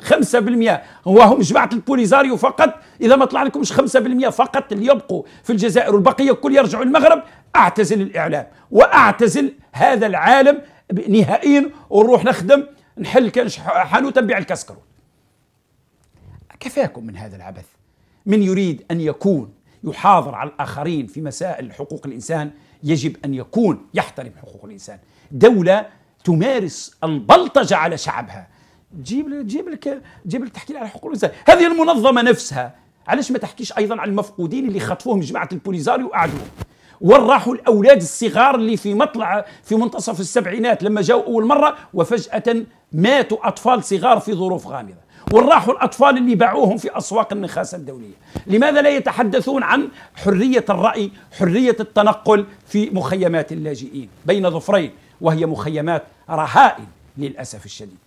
A: 5% وهم جماعة البوليزاريو فقط إذا ما طلع لكمش 5% فقط اللي يبقوا في الجزائر والبقية الكل يرجعوا المغرب أعتزل الإعلام وأعتزل هذا العالم نهائيا ونروح نخدم نحل حانوت نبيع الكسكرو كفاكم من هذا العبث من يريد ان يكون يحاضر على الاخرين في مسائل حقوق الانسان يجب ان يكون يحترم حقوق الانسان دوله تمارس البلطجه على شعبها جيب جيب لك جيب لك تحكي على حقوق الانسان هذه المنظمه نفسها علاش ما تحكيش ايضا عن المفقودين اللي خطفوهم جماعه البوليزاري وقعدوهم وين راحوا الاولاد الصغار اللي في مطلع في منتصف السبعينات لما جاءوا اول مره وفجاه ماتوا اطفال صغار في ظروف غامضه وراحوا الأطفال اللي باعوهم في أسواق النخاسة الدولية لماذا لا يتحدثون عن حرية الرأي حرية التنقل في مخيمات اللاجئين بين ظفرين وهي مخيمات رهائن للأسف الشديد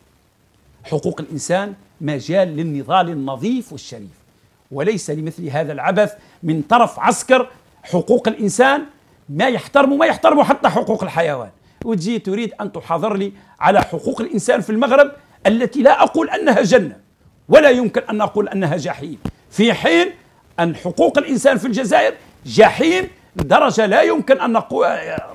A: حقوق الإنسان مجال للنضال النظيف والشريف وليس لمثل هذا العبث من طرف عسكر حقوق الإنسان ما يحترموا ما يحترموا حتى حقوق الحيوان وتجي تريد أن تحاضر لي على حقوق الإنسان في المغرب التي لا أقول أنها جنة ولا يمكن أن نقول أنها جحيم في حين أن حقوق الإنسان في الجزائر جحيم درجة لا يمكن أن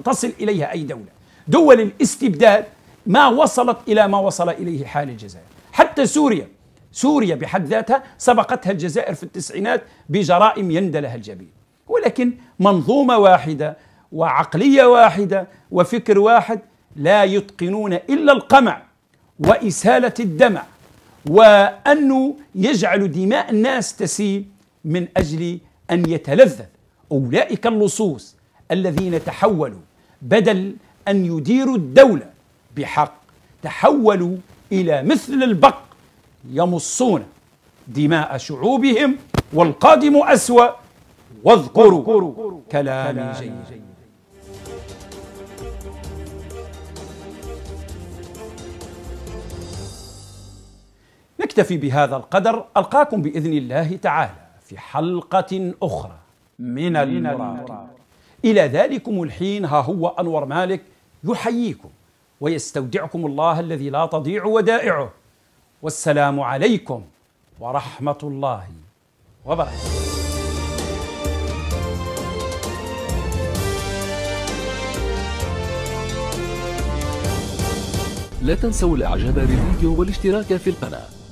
A: تصل إليها أي دولة دول الاستبداد ما وصلت إلى ما وصل إليه حال الجزائر حتى سوريا سوريا بحد ذاتها سبقتها الجزائر في التسعينات بجرائم يندى لها الجبين ولكن منظومة واحدة وعقلية واحدة وفكر واحد لا يتقنون إلا القمع وإسالة الدمع وأنه يجعل دماء الناس تسيل من أجل أن يتلذذ أولئك اللصوص الذين تحولوا بدل أن يديروا الدولة بحق تحولوا إلى مثل البق يمصون دماء شعوبهم والقادم أسوأ واذكروا كلامي جيد نكتفي بهذا القدر ألقاكم بإذن الله تعالى في حلقة أخرى من المراقب إلى ذلكم الحين ها هو أنور مالك يحييكم ويستودعكم الله الذي لا تضيع ودائعه والسلام عليكم ورحمة الله وبركاته لا تنسوا الاعجاب بالفيديو والاشتراك في القناة